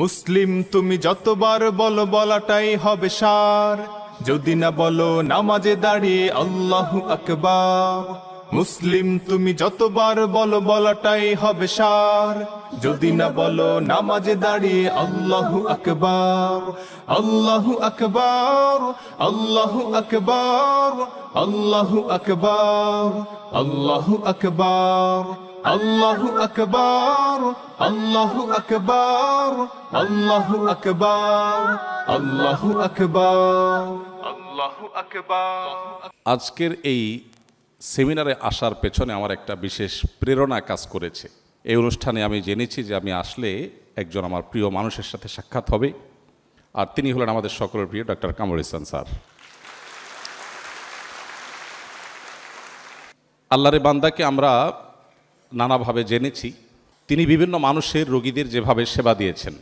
মুসলিম তুমি যতবার বলো বলাটাই হবে সার যদি না বলো নামাজে দাঁড়িয়ে আল্লাহ আকবার মুসলিম তুমি যতবার বলো বলাটাই হবে সার যদি না বলো নামাজে দাঁড়িয়ে আল্লাহ আকবার আল্লাহ আকবার আল্লাহ আকবার আল্লাহ আকবার আল্লাহ আকবার আল্লাহু আকবার আল্লাহু আকবার আল্লাহু আকবার আল্লাহু আল্লাহু আজকের এই সেমিনারে আসার পেছনে আমার একটা বিশেষ প্রেরণা কাজ করেছে এই অনুষ্ঠানে আমি জেনেছি যে আমি আসলে একজন আমার প্রিয় মানুষের সাথে সাক্ষাৎ হবে আর তিনি হলেন আমাদের সকলের প্রিয় ডক্টর কামর ইসান স্যার আল্লাহরে বান্দাকে আমরা নানাভাবে জেনেছি তিনি বিভিন্ন মানুষের রোগীদের যেভাবে সেবা দিয়েছেন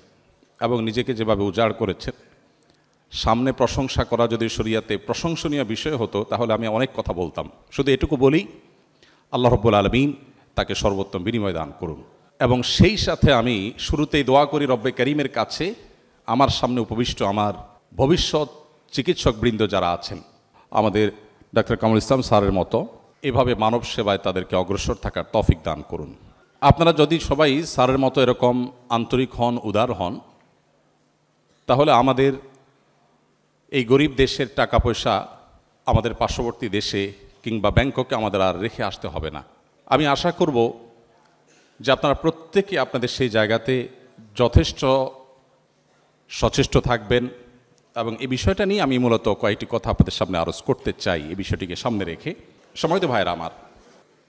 এবং নিজেকে যেভাবে উজাড় করেছেন সামনে প্রশংসা করা যদি শরিয়াতে প্রশংসনীয় বিষয় হতো তাহলে আমি অনেক কথা বলতাম শুধু এটুকু বলি আল্লাহ রব্বুল আলমিন তাকে সর্বোত্তম বিনিময় দান করুন এবং সেই সাথে আমি শুরুতেই দোয়া করি রব্বে করিমের কাছে আমার সামনে উপবিষ্ট আমার ভবিষ্যৎ চিকিৎসকবৃন্দ যারা আছেন আমাদের ডাক্তার কামরুল ইসলাম স্যারের মতো এভাবে মানব সেবায় তাদেরকে অগ্রসর থাকার তফিক দান করুন আপনারা যদি সবাই স্যারের মতো এরকম আন্তরিক হন উদার হন তাহলে আমাদের এই গরিব দেশের টাকা পয়সা আমাদের পার্শ্ববর্তী দেশে কিংবা ব্যাংককে আমাদের আর রেখে আসতে হবে না আমি আশা করব যে আপনারা প্রত্যেকে আপনাদের সেই জায়গাতে যথেষ্ট সচেষ্ট থাকবেন এবং এই বিষয়টা নিয়ে আমি মূলত কয়েকটি কথা আপনাদের সামনে আরজ করতে চাই এই বিষয়টিকে সামনে রেখে সময়ত ভাইরা আমার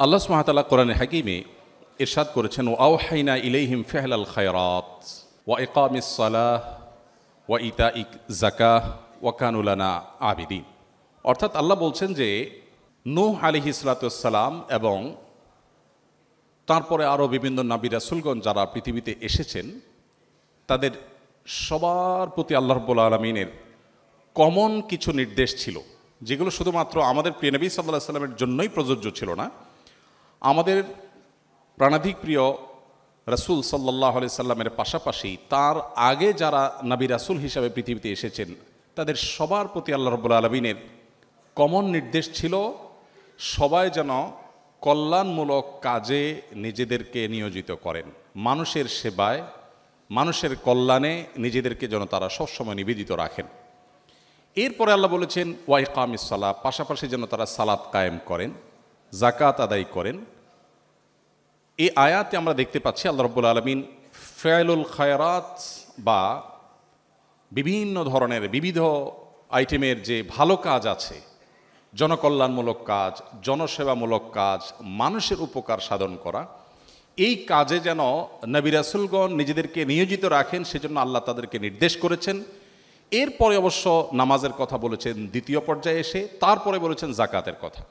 আল্লাহ সুহাতাল্লাহ কোরআন হাকিমে ইরশাদ করেছেন ও আও হাইনা ইলেহিম ফেহল আল খায়রাত ওয়া একাম ইসালাহ ওয়া ইতা ইক জাকাহ কানুলানা আবিদিন অর্থাৎ আল্লাহ বলছেন যে নূহ আলিহি সালাতাম এবং তারপরে আরও বিভিন্ন নাবি রাসুলগঞ্জ যারা পৃথিবীতে এসেছেন তাদের সবার প্রতি আল্লাহ রব্বুল আলমিনের কমন কিছু নির্দেশ ছিল যেগুলো শুধুমাত্র আমাদের প্রিয় নবী সাল্লাহ সাল্লামের জন্যই প্রযোজ্য ছিল না আমাদের প্রাণাধিক প্রিয় রাসুল সাল্লাহ সাল্লামের পাশাপাশি তার আগে যারা নাবী রাসুল হিসাবে পৃথিবীতে এসেছেন তাদের সবার প্রতি আল্লাহ রব্বুল আলমিনের কমন নির্দেশ ছিল সবাই যেন কল্যাণমূলক কাজে নিজেদেরকে নিয়োজিত করেন মানুষের সেবায় মানুষের কল্যাণে নিজেদেরকে যেন তারা সবসময় নিবেদিত রাখেন এরপরে আল্লাহ বলেছেন ওয়াইকামিস সালা পাশাপাশি যেন তারা সালাত কায়েম করেন জাকাত আদায় করেন এই আয়াতে আমরা দেখতে পাচ্ছি আল্লাহ রব্বুল আলমিন ফেয়ালুল খায়রাত বা বিভিন্ন ধরনের বিবিধ আইটেমের যে ভালো কাজ আছে জনকল্যাণমূলক কাজ জনসেবামূলক কাজ মানুষের উপকার সাধন করা এই কাজে যেন নবিরাসুলগণ নিজেদেরকে নিয়োজিত রাখেন সেজন্য আল্লাহ তাদেরকে নির্দেশ করেছেন এরপরে অবশ্য নামাজের কথা বলেছেন দ্বিতীয় পর্যায়ে এসে তারপরে বলেছেন জাকাতের কথা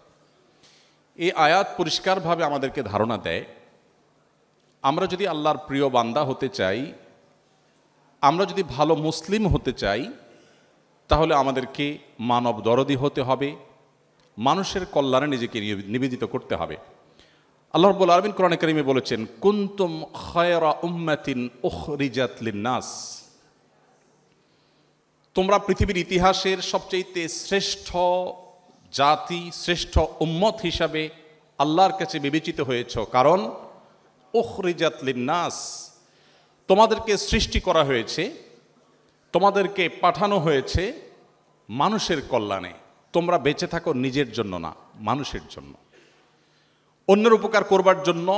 এই আয়াত পরিষ্কারভাবে আমাদেরকে ধারণা দেয় আমরা যদি আল্লাহর প্রিয় বান্দা হতে চাই আমরা যদি ভালো মুসলিম হতে চাই তাহলে আমাদেরকে মানব দরদি হতে হবে মানুষের কল্যাণে নিজেকে নিবেদিত করতে হবে আল্লাহ রব্বুল আরবিন কোরআন করিমে বলেছেন কুন্তুম খয়রা উম্মাতিন উখরিজাত লিন্নাস নাস তোমরা পৃথিবীর ইতিহাসের সবচেয়ে শ্রেষ্ঠ জাতি শ্রেষ্ঠ উম্মত হিসাবে আল্লাহর কাছে বিবেচিত হয়েছ কারণ ওখরিজাত লিন্নাস তোমাদেরকে সৃষ্টি করা হয়েছে তোমাদেরকে পাঠানো হয়েছে মানুষের কল্যাণে তোমরা বেঁচে থাকো নিজের জন্য না মানুষের জন্য অন্যের উপকার করবার জন্য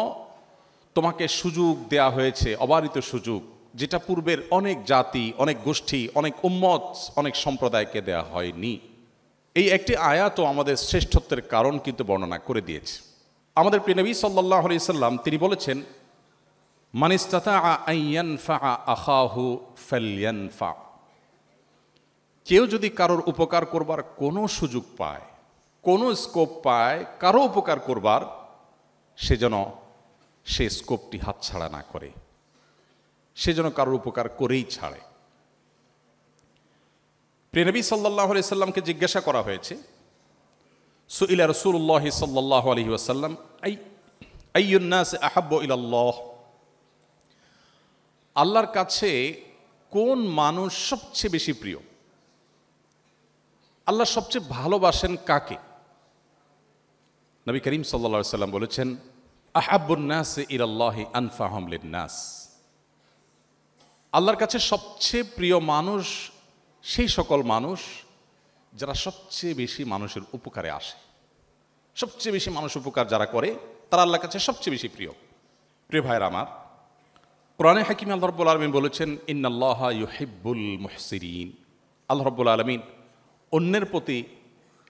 তোমাকে সুযোগ দেয়া হয়েছে অবারিত সুযোগ যেটা পূর্বের অনেক জাতি অনেক গোষ্ঠী অনেক উম্মত অনেক সম্প্রদায়কে দেয়া হয়নি এই একটি আয়াতও আমাদের শ্রেষ্ঠত্বের কারণ কিন্তু বর্ণনা করে দিয়েছে আমাদের প্রিনবী সাল্লাহ সাল্লাম তিনি বলেছেন মানিস্তাতা আইয়ান ফা আহাহু ফেলিয়ান ফা কেউ যদি কারোর উপকার করবার কোনো সুযোগ পায় কোনো স্কোপ পায় কারো উপকার করবার সে যেন সে স্কোপটি হাতছাড়া না করে সে যেন কারোর উপকার করেই ছাড়ে প্রেনবী সাল্লাহ আলি সাল্লামকে জিজ্ঞাসা করা হয়েছে সুইলা রসুল্লাহ সাল্লাহ আলহি আসাল্লাম আই আইয়ুন্নাস আহাব্ব আল্লাহর কাছে কোন মানুষ সবচেয়ে বেশি প্রিয় আল্লাহ সবচেয়ে ভালোবাসেন কাকে নবী করিম সাল্লা সাল্লাম বলেছেন আহাবুন্নাস ইরাল্লাহি আনফা হমলিন নাস আল্লাহর কাছে সবচেয়ে প্রিয় মানুষ সেই সকল মানুষ যারা সবচেয়ে বেশি মানুষের উপকারে আসে সবচেয়ে বেশি মানুষ উপকার যারা করে তারা আল্লাহর কাছে সবচেয়ে বেশি প্রিয় প্রিয় ভাইয়ের আমার কোরআনে হাকিম আল্লাহ রব্বুল আলমিন বলেছেন ইন্নাল্লাহ ইউহিব্বুল মুহসিরিন আল্লাহ রব্বুল আলমিন অন্যের প্রতি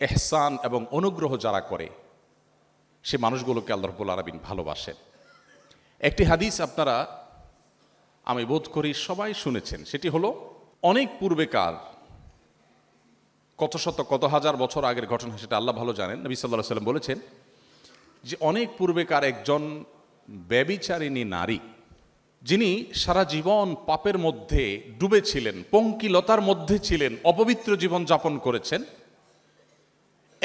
এহসান এবং অনুগ্রহ যারা করে সে মানুষগুলোকে আল্লাহ রব্বুল আলমিন ভালোবাসেন একটি হাদিস আপনারা আমি বোধ করি সবাই শুনেছেন সেটি হলো অনেক পূর্বেকার কত শত কত হাজার বছর আগের ঘটনা সেটা আল্লাহ ভালো জানেন নবী সাল্লাহ সাল্লাম বলেছেন যে অনেক পূর্বেকার একজন ব্যবিচারিণী নারী যিনি সারা জীবন পাপের মধ্যে ডুবেছিলেন পঙ্কিলতার মধ্যে ছিলেন অপবিত্র জীবন যাপন করেছেন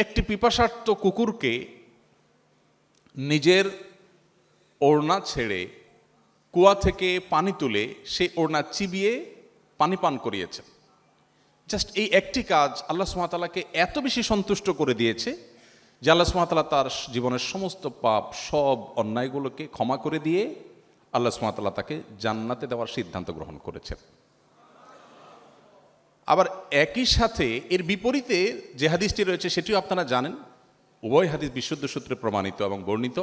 একটি পিপাসার্থ কুকুরকে নিজের ওড়না ছেড়ে কুয়া থেকে পানি তুলে সে ওড়না চিবিয়ে পানি পান করিয়েছে জাস্ট এই একটি কাজ আল্লাহ সুমাতালাকে এত বেশি সন্তুষ্ট করে দিয়েছে যে আল্লাহ সুমাতালা তার জীবনের সমস্ত পাপ সব অন্যায়গুলোকে ক্ষমা করে দিয়ে আল্লাহ সুমাতালা তাকে জান্নাতে দেওয়ার সিদ্ধান্ত গ্রহণ করেছেন আবার একই সাথে এর বিপরীতে যে হাদিসটি রয়েছে সেটিও আপনারা জানেন উভয় হাদিস বিশুদ্ধ সূত্রে প্রমাণিত এবং বর্ণিত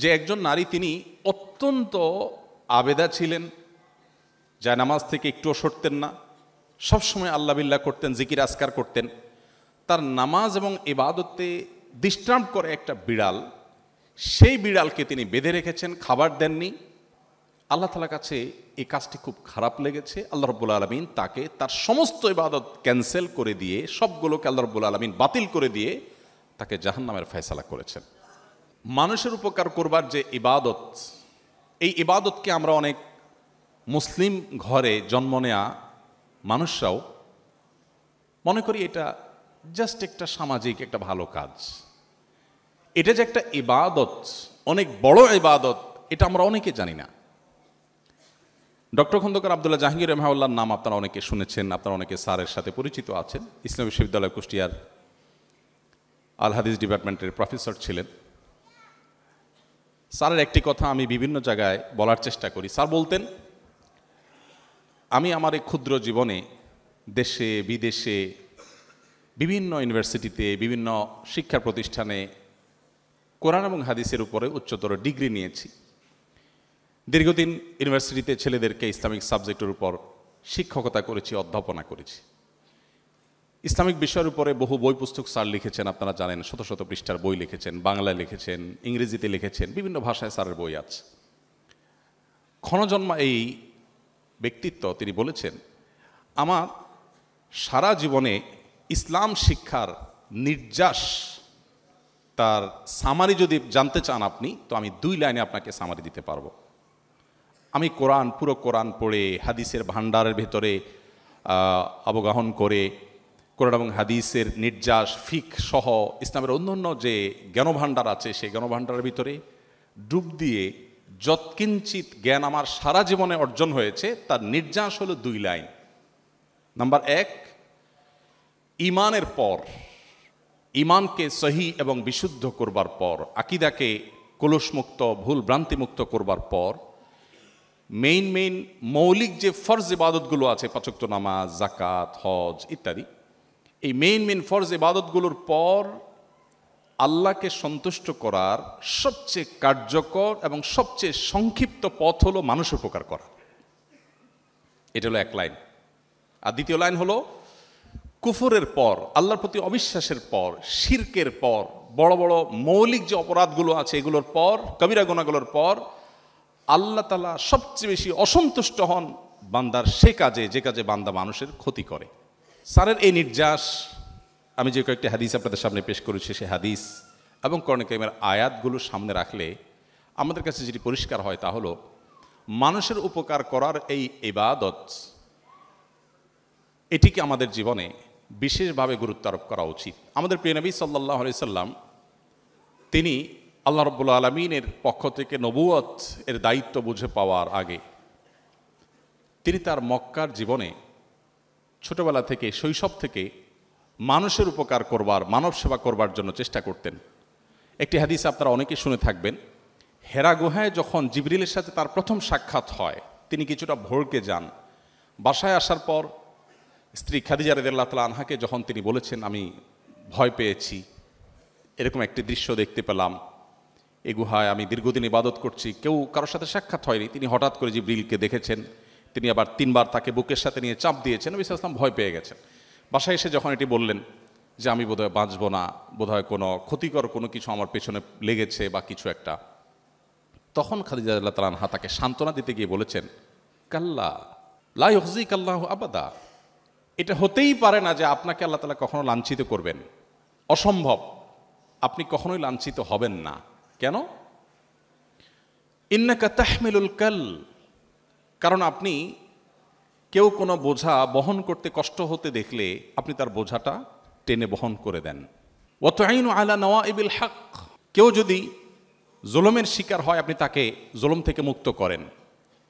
যে একজন নারী তিনি অত্যন্ত আবেদা ছিলেন যা নামাজ থেকে একটুও সরতেন না সবসময় আল্লাহ বিল্লাহ করতেন জিকির আসকার করতেন তার নামাজ এবং এবাদতে ডিস্টার্ব করে একটা বিড়াল সেই বিড়ালকে তিনি বেঁধে রেখেছেন খাবার দেননি আল্লাহ তালার কাছে এই কাজটি খুব খারাপ লেগেছে আল্লাহ রব্বুল আলমিন তাকে তার সমস্ত ইবাদত ক্যান্সেল করে দিয়ে সবগুলোকে আল্লাহ রব্বুল আলমিন বাতিল করে দিয়ে তাকে জাহান্নামের ফয়সালা করেছেন মানুষের উপকার করবার যে ইবাদত এই ইবাদতকে আমরা অনেক মুসলিম ঘরে জন্ম নেয়া মানুষরাও মনে করি এটা জাস্ট একটা সামাজিক একটা ভালো কাজ এটা যে একটা ইবাদত অনেক বড় ইবাদত এটা আমরা অনেকে জানি না ডক্টর খন্দকার আবদুল্লা জাহাঙ্গীর রহমাউল্লার নাম আপনারা অনেকে শুনেছেন আপনারা অনেকে স্যারের সাথে পরিচিত আছেন ইসলাম বিশ্ববিদ্যালয় কুষ্টিয়ার আল হাদিস ডিপার্টমেন্টের প্রফেসর ছিলেন স্যারের একটি কথা আমি বিভিন্ন জায়গায় বলার চেষ্টা করি স্যার বলতেন আমি আমার এই ক্ষুদ্র জীবনে দেশে বিদেশে বিভিন্ন ইউনিভার্সিটিতে বিভিন্ন শিক্ষা প্রতিষ্ঠানে কোরআন এবং হাদিসের উপরে উচ্চতর ডিগ্রি নিয়েছি দীর্ঘদিন ইউনিভার্সিটিতে ছেলেদেরকে ইসলামিক সাবজেক্টের উপর শিক্ষকতা করেছি অধ্যাপনা করেছি ইসলামিক বিষয়ের উপরে বহু বই পুস্তক স্যার লিখেছেন আপনারা জানেন শত শত পৃষ্ঠার বই লিখেছেন বাংলায় লিখেছেন ইংরেজিতে লিখেছেন বিভিন্ন ভাষায় স্যারের বই আছে ক্ষণজন্মা এই ব্যক্তিত্ব তিনি বলেছেন আমার সারা জীবনে ইসলাম শিক্ষার নির্যাস তার সামারি যদি জানতে চান আপনি তো আমি দুই লাইনে আপনাকে সামারি দিতে পারবো আমি কোরআন পুরো কোরআন পড়ে হাদিসের ভাণ্ডারের ভেতরে অবগাহন করে কোরআন এবং হাদিসের নির্যাস ফিক সহ ইসলামের অন্যান্য যে জ্ঞানভাণ্ডার আছে সেই জ্ঞানভাণ্ডারের ভিতরে ডুব দিয়ে যৎকিঞ্চিত জ্ঞান আমার সারা জীবনে অর্জন হয়েছে তার নির্যাস হলো দুই লাইন নাম্বার এক ইমানের পর ইমানকে সহি এবং বিশুদ্ধ করবার পর আকিদাকে কলুষমুক্ত ভুল ভ্রান্তিমুক্ত করবার পর মেইন মেইন মৌলিক যে ফরজ ইবাদতগুলো আছে পাচক্ত নামাজ জাকাত হজ ইত্যাদি এই মেইন মেইন ফরজ ইবাদতগুলোর পর আল্লাহকে সন্তুষ্ট করার সবচেয়ে কার্যকর এবং সবচেয়ে সংক্ষিপ্ত পথ হলো মানুষ উপকার করা এটা হলো এক লাইন আর দ্বিতীয় লাইন হলো কুফরের পর আল্লাহর প্রতি অবিশ্বাসের পর শির্কের পর বড় বড় মৌলিক যে অপরাধগুলো আছে এগুলোর পর কবিরা গোনাগুলোর পর আল্লাহ তালা সবচেয়ে বেশি অসন্তুষ্ট হন বান্দার সে কাজে যে কাজে বান্দা মানুষের ক্ষতি করে স্যারের এই নির্যাস আমি যে কয়েকটি হাদিস আপনাদের সামনে পেশ করেছি সে হাদিস এবং কর্ণকাইমের আয়াতগুলো সামনে রাখলে আমাদের কাছে যেটি পরিষ্কার হয় তা হলো মানুষের উপকার করার এই এবাদত এটিকে আমাদের জীবনে বিশেষভাবে গুরুত্ব আরোপ করা উচিত আমাদের প্রিয়নবী সাল্লাহ সাল্লাম তিনি আল্লাহ রব্বুল আলমিনের পক্ষ থেকে নবুয়ত এর দায়িত্ব বুঝে পাওয়ার আগে তিনি তার মক্কার জীবনে ছোটবেলা থেকে শৈশব থেকে মানুষের উপকার করবার মানব সেবা করবার জন্য চেষ্টা করতেন একটি হাদিস আপনারা অনেকে শুনে থাকবেন হেরা গুহায় যখন জিবরিলের সাথে তার প্রথম সাক্ষাৎ হয় তিনি কিছুটা ভোরকে যান বাসায় আসার পর স্ত্রী খাদিজা রেদুল্লাহ তালা আনহাকে যখন তিনি বলেছেন আমি ভয় পেয়েছি এরকম একটি দৃশ্য দেখতে পেলাম এ গুহায় আমি দীর্ঘদিন ইবাদত করছি কেউ কারোর সাথে সাক্ষাৎ হয়নি তিনি হঠাৎ করে জিবরিলকে দেখেছেন তিনি আবার তিনবার তাকে বুকের সাথে নিয়ে চাপ দিয়েছেন নবী ইসলাম ভয় পেয়ে গেছেন বাসায় এসে যখন এটি বললেন যে আমি বোধহয় বাঁচব না বোধহয় কোনো ক্ষতিকর কোনো কিছু আমার পেছনে লেগেছে বা কিছু একটা তখন খাদিজা আল্লাহ তালানহা তাকে সান্ত্বনা দিতে গিয়ে বলেছেন কাল্লা লাই হজি কাল্লাহ আবাদা এটা হতেই পারে না যে আপনাকে আল্লাহ তালা কখনো লাঞ্ছিত করবেন অসম্ভব আপনি কখনোই লাঞ্ছিত হবেন না কেন ইন্নাকা তাহমিলুল কাল কারণ আপনি কেউ কোনো বোঝা বহন করতে কষ্ট হতে দেখলে আপনি তার বোঝাটা টেনে বহন করে দেন আইন আলা নওয়া ইবিল হক কেউ যদি জোলমের শিকার হয় আপনি তাকে জোলম থেকে মুক্ত করেন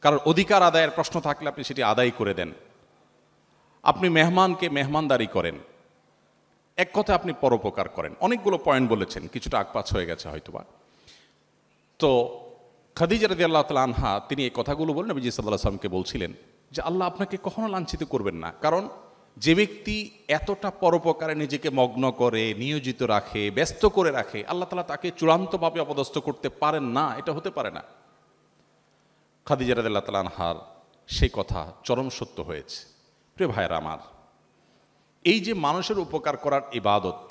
কারণ অধিকার আদায়ের প্রশ্ন থাকলে আপনি সেটি আদায় করে দেন আপনি মেহমানকে মেহমানদারি করেন এক কথা আপনি পরোপকার করেন অনেকগুলো পয়েন্ট বলেছেন কিছুটা আগপাছ হয়ে গেছে হয়তোবা তো খাদিজা রাজি আল্লাহ তালা আনহা তিনি এই কথাগুলো বলেন নবীজি সাল্লাহ আসলামকে বলছিলেন যে আল্লাহ আপনাকে কখনো লাঞ্ছিত করবেন না কারণ যে ব্যক্তি এতটা পরোপকারে নিজেকে মগ্ন করে নিয়োজিত রাখে ব্যস্ত করে রাখে আল্লাহ তালা তাকে চূড়ান্তভাবে অপদস্থ করতে পারেন না এটা হতে পারে না খাদিজা রাজি আল্লাহ তালা আনহার সেই কথা চরম সত্য হয়েছে প্রে ভাইয়ের আমার এই যে মানুষের উপকার করার ইবাদত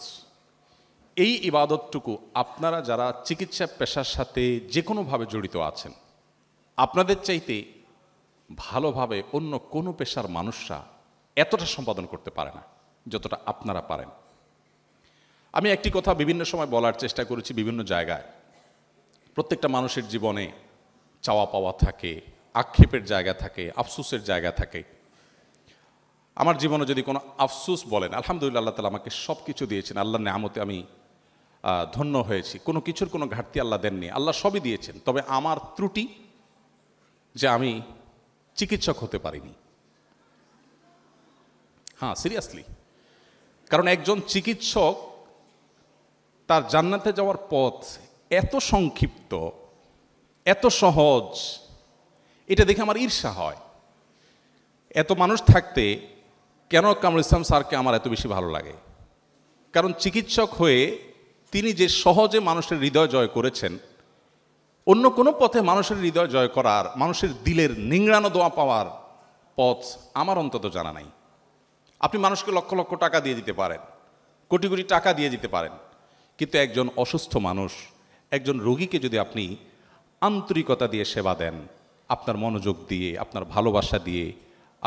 এই ইবাদতটুকু আপনারা যারা চিকিৎসা পেশার সাথে যে কোনোভাবে জড়িত আছেন আপনাদের চাইতে ভালোভাবে অন্য কোনো পেশার মানুষরা এতটা সম্পাদন করতে পারে না যতটা আপনারা পারেন আমি একটি কথা বিভিন্ন সময় বলার চেষ্টা করেছি বিভিন্ন জায়গায় প্রত্যেকটা মানুষের জীবনে চাওয়া পাওয়া থাকে আক্ষেপের জায়গা থাকে আফসুসের জায়গা থাকে আমার জীবনে যদি কোনো আফসুস বলেন আলহামদুলিল্লাহ আল্লাহ তালা আমাকে সব কিছু দিয়েছেন আল্লাহ নামতে আমি ধন্য হয়েছি কোনো কিছুর কোনো ঘাটতি আল্লাহ দেননি আল্লাহ সবই দিয়েছেন তবে আমার ত্রুটি যে আমি চিকিৎসক হতে পারিনি হ্যাঁ সিরিয়াসলি কারণ একজন চিকিৎসক তার জান্নাতে যাওয়ার পথ এত সংক্ষিপ্ত এত সহজ এটা দেখে আমার ঈর্ষা হয় এত মানুষ থাকতে কেন কামরুল ইসলাম স্যারকে আমার এত বেশি ভালো লাগে কারণ চিকিৎসক হয়ে তিনি যে সহজে মানুষের হৃদয় জয় করেছেন অন্য কোনো পথে মানুষের হৃদয় জয় করার মানুষের দিলের নিংড়ানো দোয়া পাওয়ার পথ আমার অন্তত জানা নাই আপনি মানুষকে লক্ষ লক্ষ টাকা দিয়ে দিতে পারেন কোটি কোটি টাকা দিয়ে দিতে পারেন কিন্তু একজন অসুস্থ মানুষ একজন রোগীকে যদি আপনি আন্তরিকতা দিয়ে সেবা দেন আপনার মনোযোগ দিয়ে আপনার ভালোবাসা দিয়ে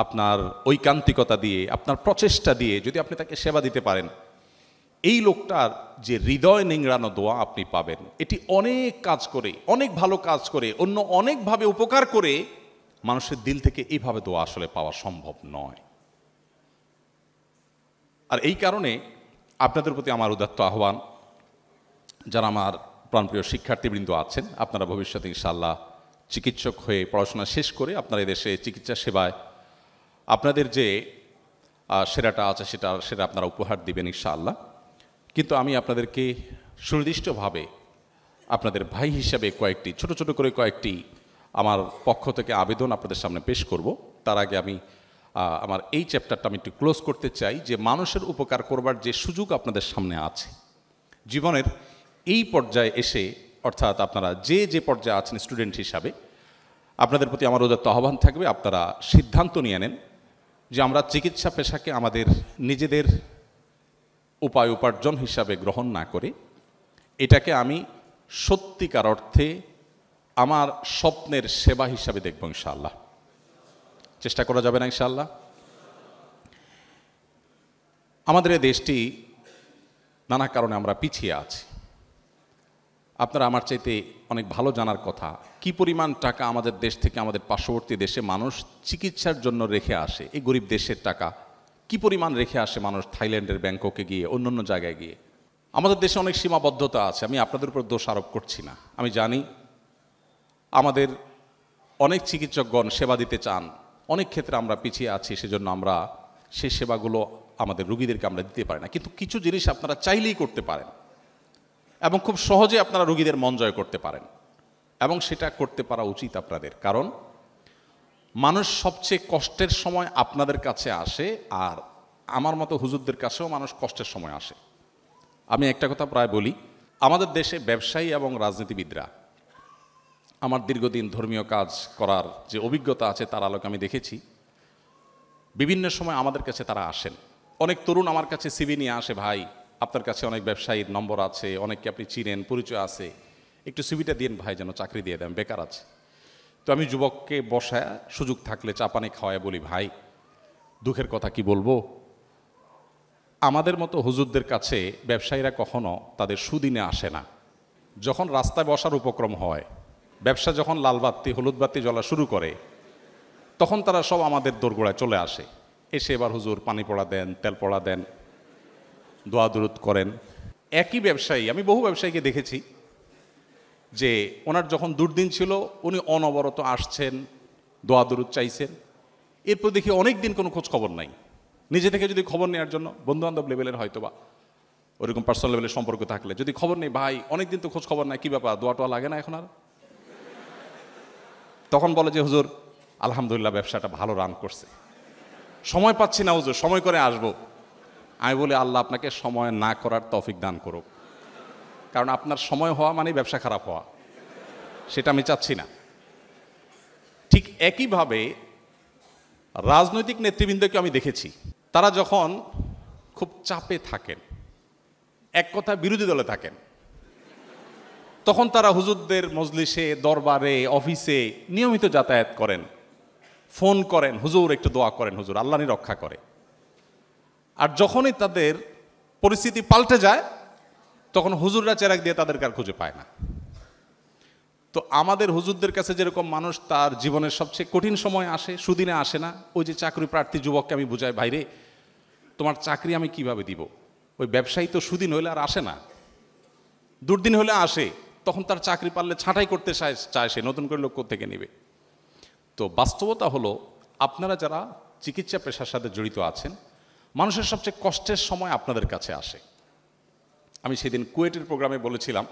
আপনার ঐকান্তিকতা দিয়ে আপনার প্রচেষ্টা দিয়ে যদি আপনি তাকে সেবা দিতে পারেন এই লোকটার যে হৃদয় নিংড়ানো দোয়া আপনি পাবেন এটি অনেক কাজ করে অনেক ভালো কাজ করে অন্য অনেকভাবে উপকার করে মানুষের দিল থেকে এইভাবে দোয়া আসলে পাওয়া সম্ভব নয় আর এই কারণে আপনাদের প্রতি আমার উদাত্ত আহ্বান যারা আমার প্রাণপ্রিয় শিক্ষার্থীবৃন্দ আছেন আপনারা ভবিষ্যতে ইনশাল্লাহ চিকিৎসক হয়ে পড়াশোনা শেষ করে আপনারা এদেশে চিকিৎসা সেবায় আপনাদের যে সেরাটা আছে সেটা সেটা আপনারা উপহার দিবেন ইনশাআল্লাহ কিন্তু আমি আপনাদেরকে সুনির্দিষ্টভাবে আপনাদের ভাই হিসাবে কয়েকটি ছোট ছোট করে কয়েকটি আমার পক্ষ থেকে আবেদন আপনাদের সামনে পেশ করব তার আগে আমি আমার এই চ্যাপ্টারটা আমি একটু ক্লোজ করতে চাই যে মানুষের উপকার করবার যে সুযোগ আপনাদের সামনে আছে জীবনের এই পর্যায়ে এসে অর্থাৎ আপনারা যে যে পর্যায়ে আছেন স্টুডেন্ট হিসাবে আপনাদের প্রতি আমার ওদের আহ্বান থাকবে আপনারা সিদ্ধান্ত নিয়ে নেন যে আমরা চিকিৎসা পেশাকে আমাদের নিজেদের উপায় উপার্জন হিসাবে গ্রহণ না করে এটাকে আমি সত্যিকার অর্থে আমার স্বপ্নের সেবা হিসাবে দেখব ইনশাআল্লাহ চেষ্টা করা যাবে না ইনশাআল্লাহ আমাদের দেশটি নানা কারণে আমরা পিছিয়ে আছি আপনারা আমার চাইতে অনেক ভালো জানার কথা কি পরিমাণ টাকা আমাদের দেশ থেকে আমাদের পার্শ্ববর্তী দেশে মানুষ চিকিৎসার জন্য রেখে আসে এই গরিব দেশের টাকা কি পরিমাণ রেখে আসে মানুষ থাইল্যান্ডের ব্যাংককে গিয়ে অন্য অন্য জায়গায় গিয়ে আমাদের দেশে অনেক সীমাবদ্ধতা আছে আমি আপনাদের উপর দোষ আরোপ করছি না আমি জানি আমাদের অনেক চিকিৎসকগণ সেবা দিতে চান অনেক ক্ষেত্রে আমরা পিছিয়ে আছি সেজন্য আমরা সে সেবাগুলো আমাদের রুগীদেরকে আমরা দিতে পারি না কিন্তু কিছু জিনিস আপনারা চাইলেই করতে পারেন এবং খুব সহজে আপনারা রুগীদের মন জয় করতে পারেন এবং সেটা করতে পারা উচিত আপনাদের কারণ মানুষ সবচেয়ে কষ্টের সময় আপনাদের কাছে আসে আর আমার মতো হুজুরদের কাছেও মানুষ কষ্টের সময় আসে আমি একটা কথা প্রায় বলি আমাদের দেশে ব্যবসায়ী এবং রাজনীতিবিদরা আমার দীর্ঘদিন ধর্মীয় কাজ করার যে অভিজ্ঞতা আছে তার আলোকে আমি দেখেছি বিভিন্ন সময় আমাদের কাছে তারা আসেন অনেক তরুণ আমার কাছে সিবি নিয়ে আসে ভাই আপনার কাছে অনেক ব্যবসায়ীর নম্বর আছে অনেককে আপনি চিনেন পরিচয় আছে একটু সিবিটা দিন ভাই যেন চাকরি দিয়ে দেন বেকার আছে তো আমি যুবককে বসায় সুযোগ থাকলে চাপানি খাওয়ায় বলি ভাই দুঃখের কথা কি বলবো আমাদের মতো হুজুরদের কাছে ব্যবসায়ীরা কখনো তাদের সুদিনে আসে না যখন রাস্তায় বসার উপক্রম হয় ব্যবসা যখন লালবাতি হলুদ বাতি জ্বলা শুরু করে তখন তারা সব আমাদের দোরগোড়ায় চলে আসে এসে এবার হুজুর পানি পড়া দেন তেল পড়া দেন দোয়া দূরত করেন একই ব্যবসায়ী আমি বহু ব্যবসায়ীকে দেখেছি যে ওনার যখন দুর্দিন ছিল উনি অনবরত আসছেন দোয়া দরুদ চাইছেন এরপর দেখি অনেক দিন কোনো খোঁজ খবর নাই নিজে থেকে যদি খবর নেওয়ার জন্য বন্ধুবান্ধব লেভেলের হয়তো বা ওরকম পার্সোনাল লেভেলের সম্পর্ক থাকলে যদি খবর নেই ভাই অনেক দিন তো খোঁজ খবর নাই কী ব্যাপার দোয়া টোয়া লাগে না এখন আর তখন বলে যে হুজুর আলহামদুলিল্লাহ ব্যবসাটা ভালো রান করছে সময় পাচ্ছি না হুজুর সময় করে আসবো আমি বলি আল্লাহ আপনাকে সময় না করার তফিক দান করুক কারণ আপনার সময় হওয়া মানে ব্যবসা খারাপ হওয়া সেটা আমি চাচ্ছি না ঠিক একইভাবে রাজনৈতিক নেতৃবৃন্দকে আমি দেখেছি তারা যখন খুব চাপে থাকেন এক কথা বিরোধী দলে থাকেন তখন তারা হুজুরদের মজলিসে দরবারে অফিসে নিয়মিত যাতায়াত করেন ফোন করেন হুজুর একটু দোয়া করেন হুজুর আল্লাহনি রক্ষা করে আর যখনই তাদের পরিস্থিতি পাল্টে যায় তখন হুজুররা চেরাক দিয়ে তাদেরকে আর খুঁজে পায় না তো আমাদের হুজুরদের কাছে যেরকম মানুষ তার জীবনের সবচেয়ে কঠিন সময় আসে সুদিনে আসে না ওই যে চাকরি প্রার্থী যুবককে আমি বোঝাই বাইরে তোমার চাকরি আমি কিভাবে দিব ওই ব্যবসায়ী তো সুদিন হলে আর আসে না দুর্দিন হলে আসে তখন তার চাকরি পারলে ছাঁটাই করতে চায় সে নতুন করে লোক থেকে নেবে তো বাস্তবতা হলো আপনারা যারা চিকিৎসা পেশার সাথে জড়িত আছেন মানুষের সবচেয়ে কষ্টের সময় আপনাদের কাছে আসে আমি সেদিন কুয়েটের প্রোগ্রামে বলেছিলাম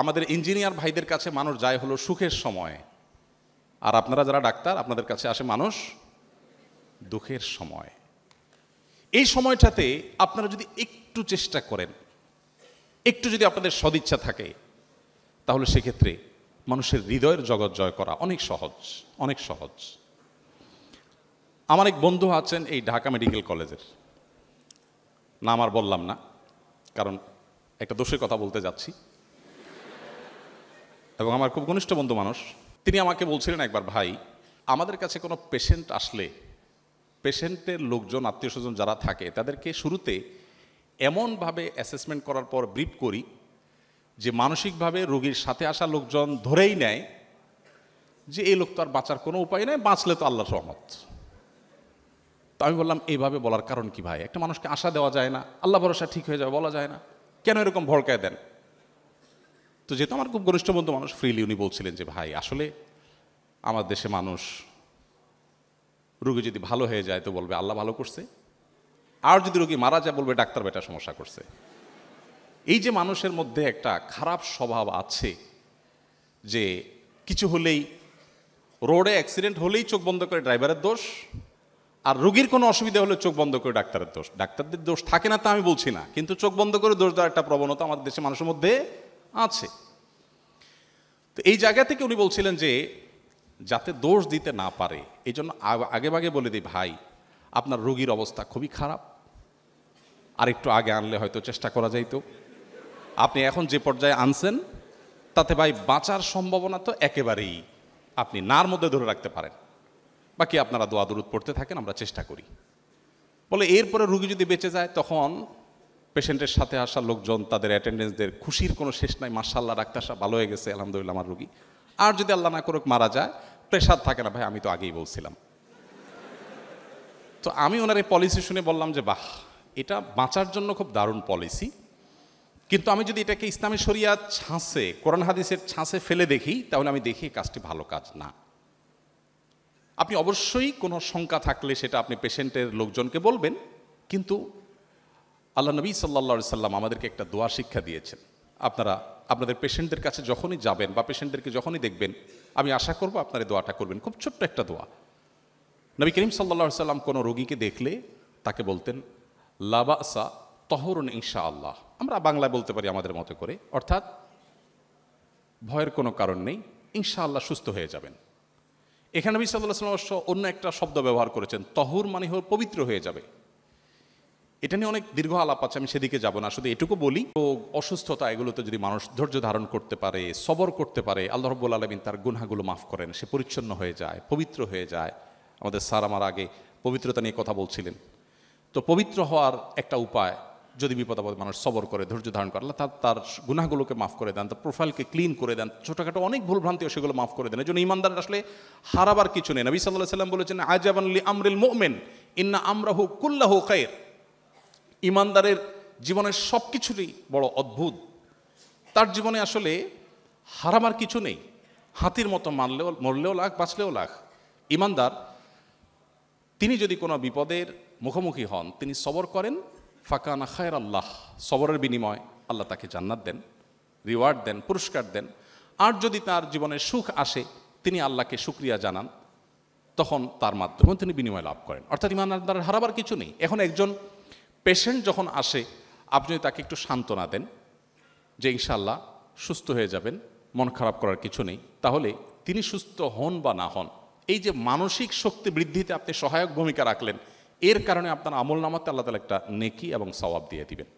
আমাদের ইঞ্জিনিয়ার ভাইদের কাছে মানুষ যায় হলো সুখের সময় আর আপনারা যারা ডাক্তার আপনাদের কাছে আসে মানুষ দুঃখের সময় এই সময়টাতে আপনারা যদি একটু চেষ্টা করেন একটু যদি আপনাদের সদিচ্ছা থাকে তাহলে সেক্ষেত্রে মানুষের হৃদয়ের জগৎ জয় করা অনেক সহজ অনেক সহজ আমার এক বন্ধু আছেন এই ঢাকা মেডিকেল কলেজের না আমার বললাম না কারণ একটা দোষের কথা বলতে যাচ্ছি এবং আমার খুব ঘনিষ্ঠ বন্ধু মানুষ তিনি আমাকে বলছিলেন একবার ভাই আমাদের কাছে কোনো পেশেন্ট আসলে পেশেন্টের লোকজন আত্মীয় স্বজন যারা থাকে তাদেরকে শুরুতে এমনভাবে অ্যাসেসমেন্ট করার পর ব্রিফ করি যে মানসিকভাবে রোগীর সাথে আসা লোকজন ধরেই নেয় যে এই লোক তো আর বাঁচার কোনো উপায় নেই বাঁচলে তো আল্লাহ সহমত তো আমি বললাম এইভাবে বলার কারণ কি ভাই একটা মানুষকে আশা দেওয়া যায় না আল্লাহ ভরসা ঠিক হয়ে যাবে বলা যায় না কেন এরকম ভড়কায় দেন তো যেহেতু আমার খুব ঘনিষ্ঠ বন্ধু মানুষ ফ্রিলি উনি বলছিলেন যে ভাই আসলে আমার দেশে মানুষ রুগী যদি ভালো হয়ে যায় তো বলবে আল্লাহ ভালো করছে আর যদি রুগী মারা যায় বলবে ডাক্তার বেটা সমস্যা করছে এই যে মানুষের মধ্যে একটা খারাপ স্বভাব আছে যে কিছু হলেই রোডে অ্যাক্সিডেন্ট হলেই চোখ বন্ধ করে ড্রাইভারের দোষ আর রোগীর কোনো অসুবিধা হলে চোখ বন্ধ করে ডাক্তারের দোষ ডাক্তারদের দোষ থাকে না তা আমি বলছি না কিন্তু চোখ বন্ধ করে দোষ দেওয়ার একটা প্রবণতা আমাদের দেশে মানুষের মধ্যে আছে তো এই জায়গা থেকে উনি বলছিলেন যে যাতে দোষ দিতে না পারে এই জন্য আগেভাগে বলে দিই ভাই আপনার রোগীর অবস্থা খুবই খারাপ আর একটু আগে আনলে হয়তো চেষ্টা করা যাইতো আপনি এখন যে পর্যায়ে আনছেন তাতে ভাই বাঁচার সম্ভাবনা তো একেবারেই আপনি নার মধ্যে ধরে রাখতে পারেন বাকি আপনারা দোয়া দরুদ পড়তে থাকেন আমরা চেষ্টা করি বলে এরপরে রুগী যদি বেঁচে যায় তখন পেশেন্টের সাথে আসা লোকজন তাদের অ্যাটেন্ডেন্সদের খুশির কোনো শেষ নাই মার্শাল্লাহ ডাক্তার সাহেব ভালো হয়ে গেছে আলহামদুলিল্লাহ আমার রুগী আর যদি আল্লাহ না করুক মারা যায় প্রেশার থাকে না ভাই আমি তো আগেই বলছিলাম তো আমি ওনার এই পলিসি শুনে বললাম যে বাহ এটা বাঁচার জন্য খুব দারুণ পলিসি কিন্তু আমি যদি এটাকে ইসলামী শরিয়া ছাঁসে কোরআন হাদিসের ছাঁসে ফেলে দেখি তাহলে আমি দেখি কাজটি ভালো কাজ না আপনি অবশ্যই কোনো শঙ্কা থাকলে সেটা আপনি পেশেন্টের লোকজনকে বলবেন কিন্তু আল্লাহ নবী সাল্লা সাল্লাম আমাদেরকে একটা দোয়া শিক্ষা দিয়েছেন আপনারা আপনাদের পেশেন্টদের কাছে যখনই যাবেন বা পেশেন্টদেরকে যখনই দেখবেন আমি আশা করব আপনারা দোয়াটা করবেন খুব ছোট্ট একটা দোয়া নবী করিম সাল্লা সাল্লাম কোনো রোগীকে দেখলে তাকে বলতেন লাবাসা তহরুন ইনশা আল্লাহ আমরা বাংলায় বলতে পারি আমাদের মতো করে অর্থাৎ ভয়ের কোনো কারণ নেই ইনশাআল্লাহ সুস্থ হয়ে যাবেন এখানে নবী সাল্লাহ সাল্লাম অবশ্য অন্য একটা শব্দ ব্যবহার করেছেন তহুর মানে হল পবিত্র হয়ে যাবে এটা নিয়ে অনেক দীর্ঘ আলাপ আছে আমি সেদিকে যাব না শুধু এটুকু বলি তো অসুস্থতা এগুলোতে যদি মানুষ ধৈর্য ধারণ করতে পারে সবর করতে পারে আল্লাহ রব্বুল আলমিন তার গুনহাগুলো মাফ করেন সে পরিচ্ছন্ন হয়ে যায় পবিত্র হয়ে যায় আমাদের স্যার আমার আগে পবিত্রতা নিয়ে কথা বলছিলেন তো পবিত্র হওয়ার একটা উপায় যদি বিপদাবদ মানুষ সবর করে ধৈর্য ধারণ করে তার তার গুনাগুলোকে মাফ করে দেন তার প্রোফাইলকে ক্লিন করে দেন ছোটোখাটো অনেক ভুল ভ্রান্তিও সেগুলো মাফ করে দেন এই জন্য ইমানদার আসলে হারাবার কিছু নেই নবী সাল্লাহ সাল্লাম বলেছেন আজাবানলি আমরিল মোমেন ইন্না আমরাহু কুল্লাহু খায়ের ইমানদারের জীবনের সব কিছুরই বড় অদ্ভুত তার জীবনে আসলে হারামার কিছু নেই হাতির মতো মারলেও মরলেও লাখ বাঁচলেও লাখ ইমানদার তিনি যদি কোনো বিপদের মুখোমুখি হন তিনি সবর করেন ফাকানা খায়ের আল্লাহ সবরের বিনিময় আল্লাহ তাকে জান্নাত দেন রিওয়ার্ড দেন পুরস্কার দেন আর যদি তার জীবনে সুখ আসে তিনি আল্লাহকে সুক্রিয়া জানান তখন তার মাধ্যমে তিনি বিনিময় লাভ করেন অর্থাৎ ইমানদার হারাবার কিছু নেই এখন একজন পেশেন্ট যখন আসে আপনি তাকে একটু সান্ত্বনা দেন যে ইনশাল্লাহ সুস্থ হয়ে যাবেন মন খারাপ করার কিছু নেই তাহলে তিনি সুস্থ হন বা না হন এই যে মানসিক শক্তি বৃদ্ধিতে আপনি সহায়ক ভূমিকা রাখলেন এর কারণে আপনার আমল নামাতে আল্লাহ তালা একটা নেকি এবং সওয়াব দিয়ে দিবেন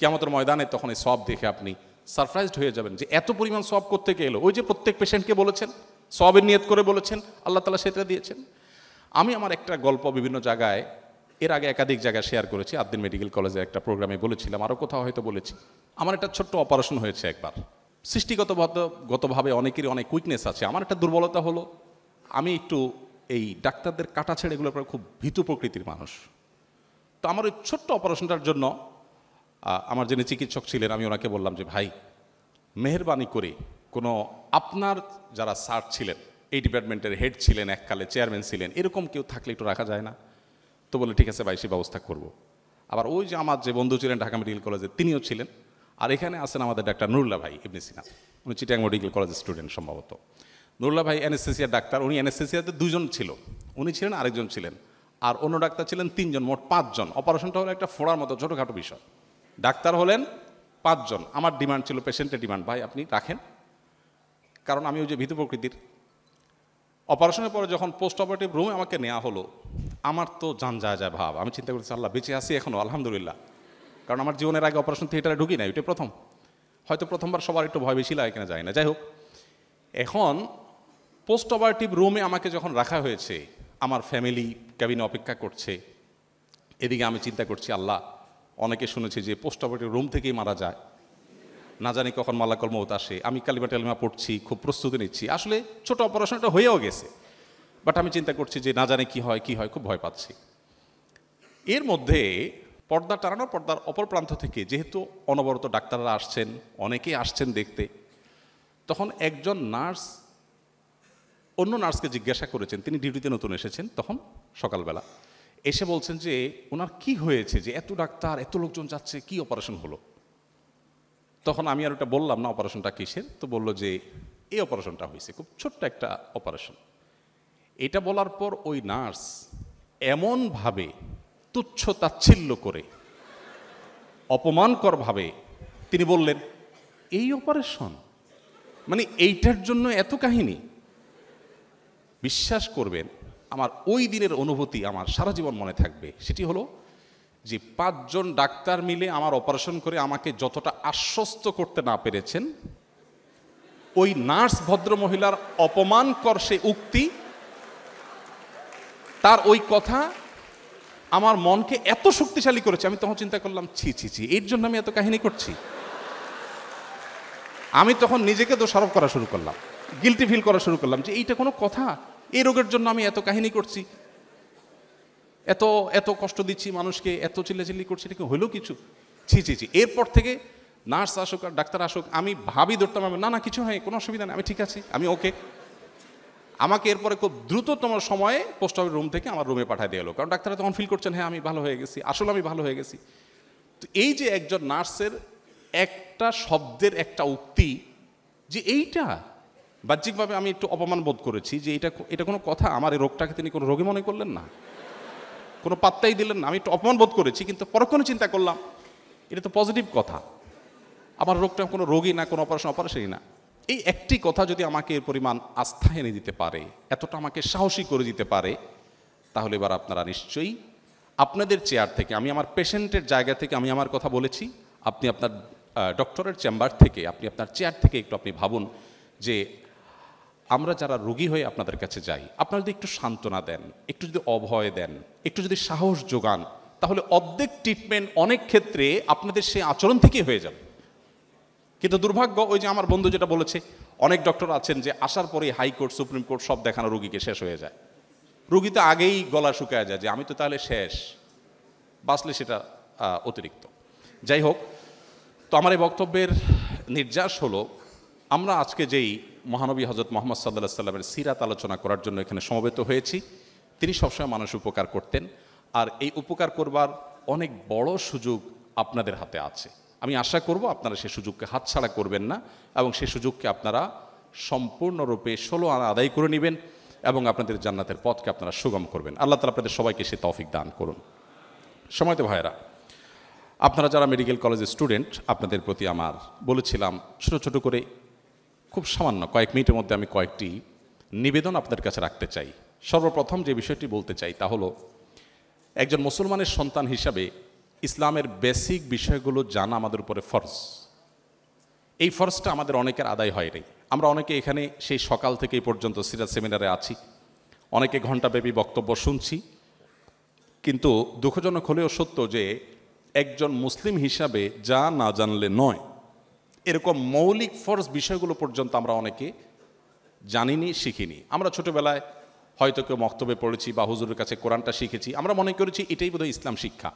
কেমতের ময়দানে তখন এই সব দেখে আপনি সারপ্রাইজড হয়ে যাবেন যে এত পরিমাণ সব থেকে এলো ওই যে প্রত্যেক পেশেন্টকে বলেছেন সবের নিয়ত করে বলেছেন আল্লাহ তালা সেটা দিয়েছেন আমি আমার একটা গল্প বিভিন্ন জায়গায় এর আগে একাধিক জায়গায় শেয়ার করেছি আদ্দিন মেডিকেল কলেজের একটা প্রোগ্রামে বলেছিলাম আরও কোথাও হয়তো বলেছি আমার একটা ছোট্ট অপারেশন হয়েছে একবার গতভাবে অনেকেরই অনেক উইকনেস আছে আমার একটা দুর্বলতা হলো আমি একটু এই ডাক্তারদের কাটা ছেড়ে এগুলোর খুব ভীতু প্রকৃতির মানুষ তো আমার ওই ছোট্ট অপারেশনটার জন্য আমার যিনি চিকিৎসক ছিলেন আমি ওনাকে বললাম যে ভাই মেহরবানি করে কোনো আপনার যারা স্যার ছিলেন এই ডিপার্টমেন্টের হেড ছিলেন এককালে চেয়ারম্যান ছিলেন এরকম কেউ থাকলে একটু রাখা যায় না তো বলে ঠিক আছে ভাই সে ব্যবস্থা করব। আবার ওই যে আমার যে বন্ধু ছিলেন ঢাকা মেডিকেল কলেজে তিনিও ছিলেন আর এখানে আছেন আমাদের ডাক্তার নুরুল্লাহ ভাই ইবনে সিনা উনি চিটাং মেডিকেল কলেজের স্টুডেন্ট সম্ভবত নুরুল্লাহ ভাই অ্যানেস্থেসিয়া ডাক্তার উনি অ্যানেসেসিয়াতে দুজন ছিল উনি ছিলেন আরেকজন ছিলেন আর অন্য ডাক্তার ছিলেন তিনজন মোট পাঁচজন অপারেশনটা হলো একটা ফোড়ার মতো ছোটোখাটো বিষয় ডাক্তার হলেন পাঁচজন আমার ডিমান্ড ছিল পেশেন্টের ডিমান্ড ভাই আপনি রাখেন কারণ আমি ওই যে ভীতু প্রকৃতির অপারেশনের পরে যখন পোস্ট অপারেটিভ রুমে আমাকে নেওয়া হলো আমার তো যান যা যায় ভাব আমি চিন্তা করছি আল্লাহ বেঁচে আসি এখনও আলহামদুলিল্লাহ কারণ আমার জীবনের আগে অপারেশন থিয়েটারে ঢুকি না ওইটা প্রথম হয়তো প্রথমবার সবার একটু ভয় বেশি লাগে কিনা যায় না যাই হোক এখন পোস্ট অপারেটিভ রুমে আমাকে যখন রাখা হয়েছে আমার ফ্যামিলি ক্যাবিনে অপেক্ষা করছে এদিকে আমি চিন্তা করছি আল্লাহ অনেকে শুনেছি যে পোস্ট অপারেটিভ রুম থেকেই মারা যায় না জানি কখন মালাকল আসে আমি কালিমা টালিমা পড়ছি খুব প্রস্তুতি নিচ্ছি আসলে ছোট অপারেশনটা হয়েও গেছে বাট আমি চিন্তা করছি যে না জানি কী হয় কি হয় খুব ভয় পাচ্ছি এর মধ্যে পর্দা টানানো পর্দার অপর প্রান্ত থেকে যেহেতু অনবরত ডাক্তাররা আসছেন অনেকেই আসছেন দেখতে তখন একজন নার্স অন্য নার্সকে জিজ্ঞাসা করেছেন তিনি ডিউটিতে নতুন এসেছেন তখন সকালবেলা এসে বলছেন যে ওনার কি হয়েছে যে এত ডাক্তার এত লোকজন যাচ্ছে কি অপারেশন হলো তখন আমি আর ওটা বললাম না অপারেশনটা কিসের তো বলল যে এই অপারেশনটা হয়েছে খুব ছোট্ট একটা অপারেশন এটা বলার পর ওই নার্স এমনভাবে তুচ্ছ তাচ্ছিল্য করে অপমানকরভাবে তিনি বললেন এই অপারেশন মানে এইটার জন্য এত কাহিনী বিশ্বাস করবেন আমার ওই দিনের অনুভূতি আমার সারা জীবন মনে থাকবে সেটি হলো যে পাঁচজন ডাক্তার মিলে আমার অপারেশন করে আমাকে যতটা আশ্বস্ত করতে না পেরেছেন ওই নার্স ভদ্রমহিলার অপমানকর সে উক্তি তার ওই কথা আমার মনকে এত শক্তিশালী করেছে আমি তখন চিন্তা করলাম ছি ছি ছি এর জন্য আমি এত কাহিনী করছি আমি তখন নিজেকে দোষারোপ করা শুরু করলাম গিলটি ফিল করা শুরু করলাম যে এইটা কোনো কথা এই রোগের জন্য আমি এত কাহিনী করছি এত এত কষ্ট দিচ্ছি মানুষকে এত চিল্লাচিল্লি করছি এটা কি হলো কিছু ছি ছি ছি এরপর থেকে নার্স আসুক আর ডাক্তার আসুক আমি ভাবি ধরতাম না না কিছু হয় কোনো অসুবিধা নেই আমি ঠিক আছি আমি ওকে আমাকে এরপরে খুব দ্রুততম সময়ে পোস্ট অফিস রুম থেকে আমার রুমে পাঠায় দিয়ে এলো কারণ ডাক্তাররা তখন ফিল করছেন হ্যাঁ আমি ভালো হয়ে গেছি আসলে আমি ভালো হয়ে গেছি তো এই যে একজন নার্সের একটা শব্দের একটা উক্তি যে এইটা বাহ্যিকভাবে আমি একটু অপমান বোধ করেছি যে এটা এটা কোনো কথা আমার এই রোগটাকে তিনি কোনো রোগী মনে করলেন না কোনো পাত্তাই দিলেন না আমি একটু অপমান বোধ করেছি কিন্তু পরক্ষণে চিন্তা করলাম এটা তো পজিটিভ কথা আমার রোগটা কোনো রোগী না কোনো অপারেশন অপারেশনই না এই একটি কথা যদি আমাকে এর পরিমাণ আস্থা এনে দিতে পারে এতটা আমাকে সাহসী করে দিতে পারে তাহলে এবার আপনারা নিশ্চয়ই আপনাদের চেয়ার থেকে আমি আমার পেশেন্টের জায়গা থেকে আমি আমার কথা বলেছি আপনি আপনার ডক্টরের চেম্বার থেকে আপনি আপনার চেয়ার থেকে একটু আপনি ভাবুন যে আমরা যারা রোগী হয়ে আপনাদের কাছে যাই আপনারা যদি একটু সান্ত্বনা দেন একটু যদি অভয় দেন একটু যদি সাহস যোগান তাহলে অর্ধেক ট্রিটমেন্ট অনেক ক্ষেত্রে আপনাদের সেই আচরণ থেকে হয়ে যাবে কিন্তু দুর্ভাগ্য ওই যে আমার বন্ধু যেটা বলেছে অনেক ডক্টর আছেন যে আসার পরে হাইকোর্ট সুপ্রিম কোর্ট সব দেখানো রুগীকে শেষ হয়ে যায় রুগী তো আগেই গলা শুকায় যায় যে আমি তো তাহলে শেষ বাঁচলে সেটা অতিরিক্ত যাই হোক তো আমার এই বক্তব্যের নির্যাস হলো আমরা আজকে যেই মহানবী হজরত মোহাম্মদ সাল্লাহ সাল্লামের সিরাত আলোচনা করার জন্য এখানে সমবেত হয়েছি তিনি সবসময় মানুষ উপকার করতেন আর এই উপকার করবার অনেক বড় সুযোগ আপনাদের হাতে আছে আমি আশা করব আপনারা সে সুযোগকে হাতছাড়া করবেন না এবং সে সুযোগকে আপনারা সম্পূর্ণরূপে ষোলো আনা আদায় করে নেবেন এবং আপনাদের জান্নাতের পথকে আপনারা সুগম করবেন আল্লাহ তালা আপনাদের সবাইকে সে তফিক দান করুন সময়তে ভাইরা আপনারা যারা মেডিকেল কলেজের স্টুডেন্ট আপনাদের প্রতি আমার বলেছিলাম ছোট ছোট করে খুব সামান্য কয়েক মিনিটের মধ্যে আমি কয়েকটি নিবেদন আপনাদের কাছে রাখতে চাই সর্বপ্রথম যে বিষয়টি বলতে চাই তা হলো একজন মুসলমানের সন্তান হিসাবে ইসলামের বেসিক বিষয়গুলো জানা আমাদের উপরে ফরজ এই ফরজটা আমাদের অনেকের আদায় হয় নাই আমরা অনেকে এখানে সেই সকাল থেকে পর্যন্ত সিরাজ সেমিনারে আছি অনেকে ঘণ্টাব্যাপী বক্তব্য শুনছি কিন্তু দুঃখজনক হলেও সত্য যে একজন মুসলিম হিসাবে যা না জানলে নয় এরকম মৌলিক ফরজ বিষয়গুলো পর্যন্ত আমরা অনেকে জানিনি শিখিনি আমরা ছোটোবেলায় হয়তো কেউ মক্তব্যে পড়েছি বা হুজুরের কাছে কোরআনটা শিখেছি আমরা মনে করেছি এটাই বোধহয় ইসলাম শিক্ষা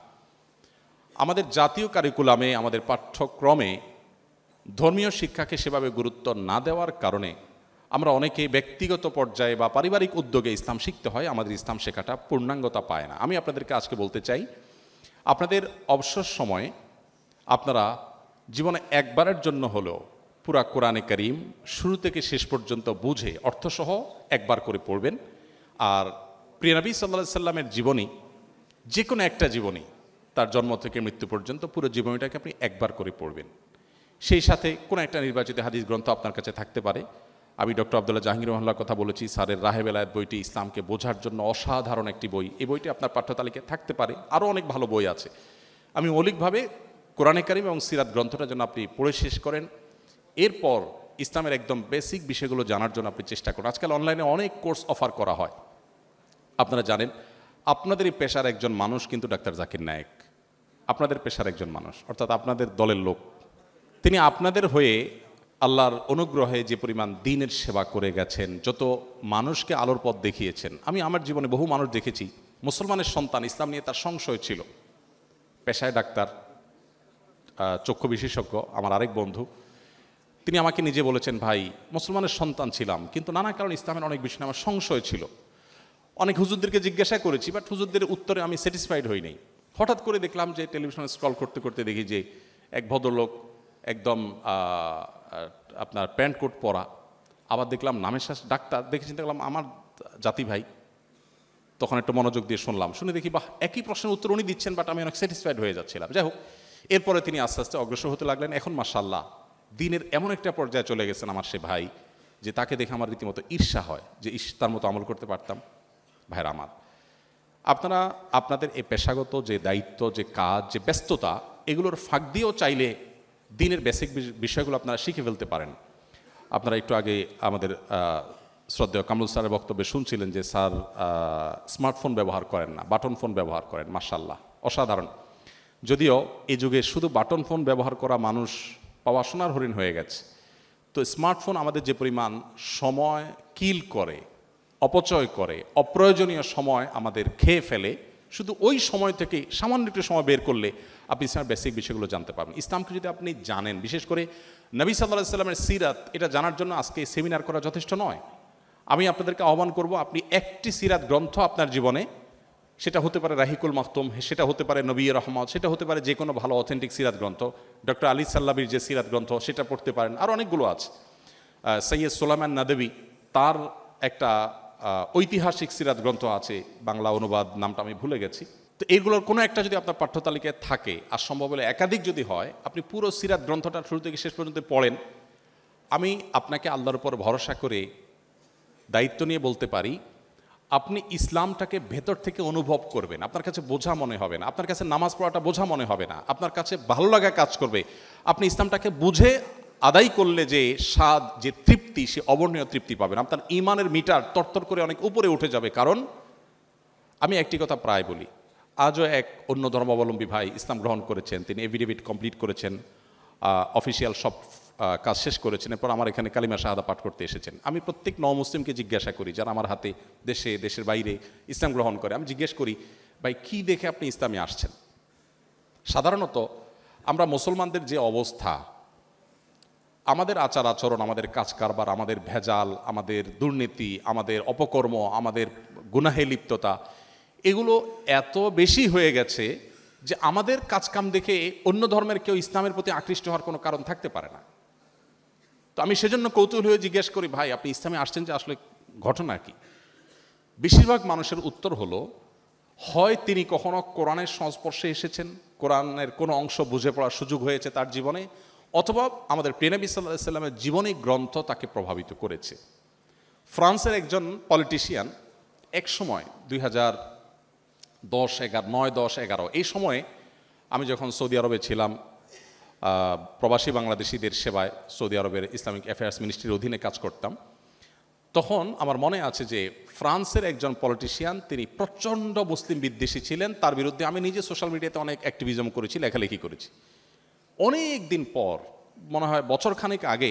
আমাদের জাতীয় কারিকুলামে আমাদের পাঠ্যক্রমে ধর্মীয় শিক্ষাকে সেভাবে গুরুত্ব না দেওয়ার কারণে আমরা অনেকে ব্যক্তিগত পর্যায়ে বা পারিবারিক উদ্যোগে ইসলাম শিখতে হয় আমাদের ইসলাম শেখাটা পূর্ণাঙ্গতা পায় না আমি আপনাদেরকে আজকে বলতে চাই আপনাদের অবসর সময়ে আপনারা জীবনে একবারের জন্য হলেও পুরা কোরআনে করিম শুরু থেকে শেষ পর্যন্ত বুঝে অর্থসহ একবার করে পড়বেন আর প্রিয়নবী সাল্লা সাল্লামের জীবনী যে কোনো একটা জীবনী তার জন্ম থেকে মৃত্যু পর্যন্ত পুরো জীবনীটাকে আপনি একবার করে পড়বেন সেই সাথে কোনো একটা নির্বাচিত হাদিস গ্রন্থ আপনার কাছে থাকতে পারে আমি ডক্টর আবদুল্লাহ জাহাঙ্গীর মহল্লার কথা বলেছি স্যারের রাহেবেলায়ের বইটি ইসলামকে বোঝার জন্য অসাধারণ একটি বই এই বইটি আপনার পাঠ্যতালিকায় থাকতে পারে আরও অনেক ভালো বই আছে আমি মৌলিকভাবে কোরআনে কারিম এবং সিরাত গ্রন্থটা যেন আপনি পড়ে শেষ করেন এরপর ইসলামের একদম বেসিক বিষয়গুলো জানার জন্য আপনি চেষ্টা করুন আজকাল অনলাইনে অনেক কোর্স অফার করা হয় আপনারা জানেন আপনাদের এই পেশার একজন মানুষ কিন্তু ডাক্তার জাকির নায়েক আপনাদের পেশার একজন মানুষ অর্থাৎ আপনাদের দলের লোক তিনি আপনাদের হয়ে আল্লাহর অনুগ্রহে যে পরিমাণ দিনের সেবা করে গেছেন যত মানুষকে আলোর পথ দেখিয়েছেন আমি আমার জীবনে বহু মানুষ দেখেছি মুসলমানের সন্তান ইসলাম নিয়ে তার সংশয় ছিল পেশায় ডাক্তার চক্ষু বিশেষজ্ঞ আমার আরেক বন্ধু তিনি আমাকে নিজে বলেছেন ভাই মুসলমানের সন্তান ছিলাম কিন্তু নানা কারণে ইসলামের অনেক বিষয়ে আমার সংশয় ছিল অনেক হুজুরদেরকে জিজ্ঞাসা করেছি বাট হুজুরদের উত্তরে আমি স্যাটিসফাইড হইনি হঠাৎ করে দেখলাম যে টেলিভিশনে স্ক্রল করতে করতে দেখি যে এক ভদ্রলোক একদম আপনার প্যান্ট কোট পরা আবার দেখলাম নামের শাস ডাক্তার দেখে চিন্তা করলাম আমার জাতি ভাই তখন একটু মনোযোগ দিয়ে শুনলাম শুনে দেখি বাহ একই প্রশ্নের উত্তর উনি দিচ্ছেন বাট আমি অনেক স্যাটিসফাইড হয়ে যাচ্ছিলাম যাই হোক এরপরে তিনি আস্তে আস্তে অগ্রসর হতে লাগলেন এখন মাসাল্লাহ দিনের এমন একটা পর্যায়ে চলে গেছেন আমার সে ভাই যে তাকে দেখে আমার রীতিমতো ঈর্ষা হয় যে ঈর্ষ তার মতো আমল করতে পারতাম ভাইয়ের আমার আপনারা আপনাদের এই পেশাগত যে দায়িত্ব যে কাজ যে ব্যস্ততা এগুলোর ফাঁক দিয়েও চাইলে দিনের বেসিক বিষয়গুলো আপনারা শিখে ফেলতে পারেন আপনারা একটু আগে আমাদের শ্রদ্ধেয় কামরুল স্যারের বক্তব্যে শুনছিলেন যে স্যার স্মার্টফোন ব্যবহার করেন না বাটন ফোন ব্যবহার করেন মার্শাল্লাহ অসাধারণ যদিও এ যুগে শুধু বাটন ফোন ব্যবহার করা মানুষ পাওয়া হরিণ হয়ে গেছে তো স্মার্টফোন আমাদের যে পরিমাণ সময় কিল করে অপচয় করে অপ্রয়োজনীয় সময় আমাদের খেয়ে ফেলে শুধু ওই সময় থেকে সামান্য একটু সময় বের করলে আপনি ইসলামের বেসিক বিষয়গুলো জানতে পারবেন ইসলামকে যদি আপনি জানেন বিশেষ করে নবী সাল্লাহ সাল্লামের সিরাত এটা জানার জন্য আজকে সেমিনার করা যথেষ্ট নয় আমি আপনাদেরকে আহ্বান করব আপনি একটি সিরাত গ্রন্থ আপনার জীবনে সেটা হতে পারে রাহিকুল মাহতুম সেটা হতে পারে নবী রহমত সেটা হতে পারে যে কোনো ভালো অথেন্টিক সিরাত গ্রন্থ ডক্টর আলী সাল্লাবির যে সিরাত গ্রন্থ সেটা পড়তে পারেন আর অনেকগুলো আছে সৈয়দ সোলামান নাদেবি তার একটা ঐতিহাসিক সিরাত গ্রন্থ আছে বাংলা অনুবাদ নামটা আমি ভুলে গেছি তো এইগুলোর কোনো একটা যদি আপনার পাঠ্যতালিকায় থাকে আর সম্ভব হলে একাধিক যদি হয় আপনি পুরো সিরাত গ্রন্থটা শুরু থেকে শেষ পর্যন্ত পড়েন আমি আপনাকে আল্লাহর উপর ভরসা করে দায়িত্ব নিয়ে বলতে পারি আপনি ইসলামটাকে ভেতর থেকে অনুভব করবেন আপনার কাছে বোঝা মনে হবে না আপনার কাছে নামাজ পড়াটা বোঝা মনে হবে না আপনার কাছে ভালো লাগা কাজ করবে আপনি ইসলামটাকে বুঝে আদায় করলে যে স্বাদ যে তৃপ্তি সে অবর্ণীয় তৃপ্তি পাবেন আপনার ইমানের মিটার তরতর করে অনেক উপরে উঠে যাবে কারণ আমি একটি কথা প্রায় বলি আজও এক অন্য ধর্মাবলম্বী ভাই ইসলাম গ্রহণ করেছেন তিনি এভিডেভিট কমপ্লিট করেছেন অফিসিয়াল সব কাজ শেষ করেছেন এরপর আমার এখানে কালিমা শাহাদা পাঠ করতে এসেছেন আমি প্রত্যেক ন মুসলিমকে জিজ্ঞাসা করি যারা আমার হাতে দেশে দেশের বাইরে ইসলাম গ্রহণ করে আমি জিজ্ঞেস করি ভাই কি দেখে আপনি ইসলামে আসছেন সাধারণত আমরা মুসলমানদের যে অবস্থা আমাদের আচার আচরণ আমাদের কাজ কারবার আমাদের ভেজাল আমাদের দুর্নীতি আমাদের অপকর্ম আমাদের গুনাহে লিপ্ততা এগুলো এত বেশি হয়ে গেছে যে আমাদের কাজকাম দেখে অন্য ধর্মের কেউ ইসলামের প্রতি আকৃষ্ট হওয়ার কোনো কারণ থাকতে পারে না তো আমি সেজন্য কৌতূহল হয়ে জিজ্ঞেস করি ভাই আপনি ইসলামে আসছেন যে আসলে ঘটনা কি বেশিরভাগ মানুষের উত্তর হলো হয় তিনি কখনো কোরআনের সংস্পর্শে এসেছেন কোরআনের কোনো অংশ বুঝে পড়ার সুযোগ হয়েছে তার জীবনে অথবা আমাদের প্রিয়নবী সাল্লা সাল্লামের জীবনী গ্রন্থ তাকে প্রভাবিত করেছে ফ্রান্সের একজন পলিটিশিয়ান এক সময় দুই হাজার দশ এগারো নয় দশ এগারো এই সময়ে আমি যখন সৌদি আরবে ছিলাম প্রবাসী বাংলাদেশিদের সেবায় সৌদি আরবের ইসলামিক অ্যাফেয়ার্স মিনিস্ট্রির অধীনে কাজ করতাম তখন আমার মনে আছে যে ফ্রান্সের একজন পলিটিশিয়ান তিনি প্রচণ্ড মুসলিম বিদ্বেষী ছিলেন তার বিরুদ্ধে আমি নিজে সোশ্যাল মিডিয়াতে অনেক অ্যাক্টিভিজম করেছি লেখালেখি করেছি অনেক দিন পর মনে হয় বছরখানেক আগে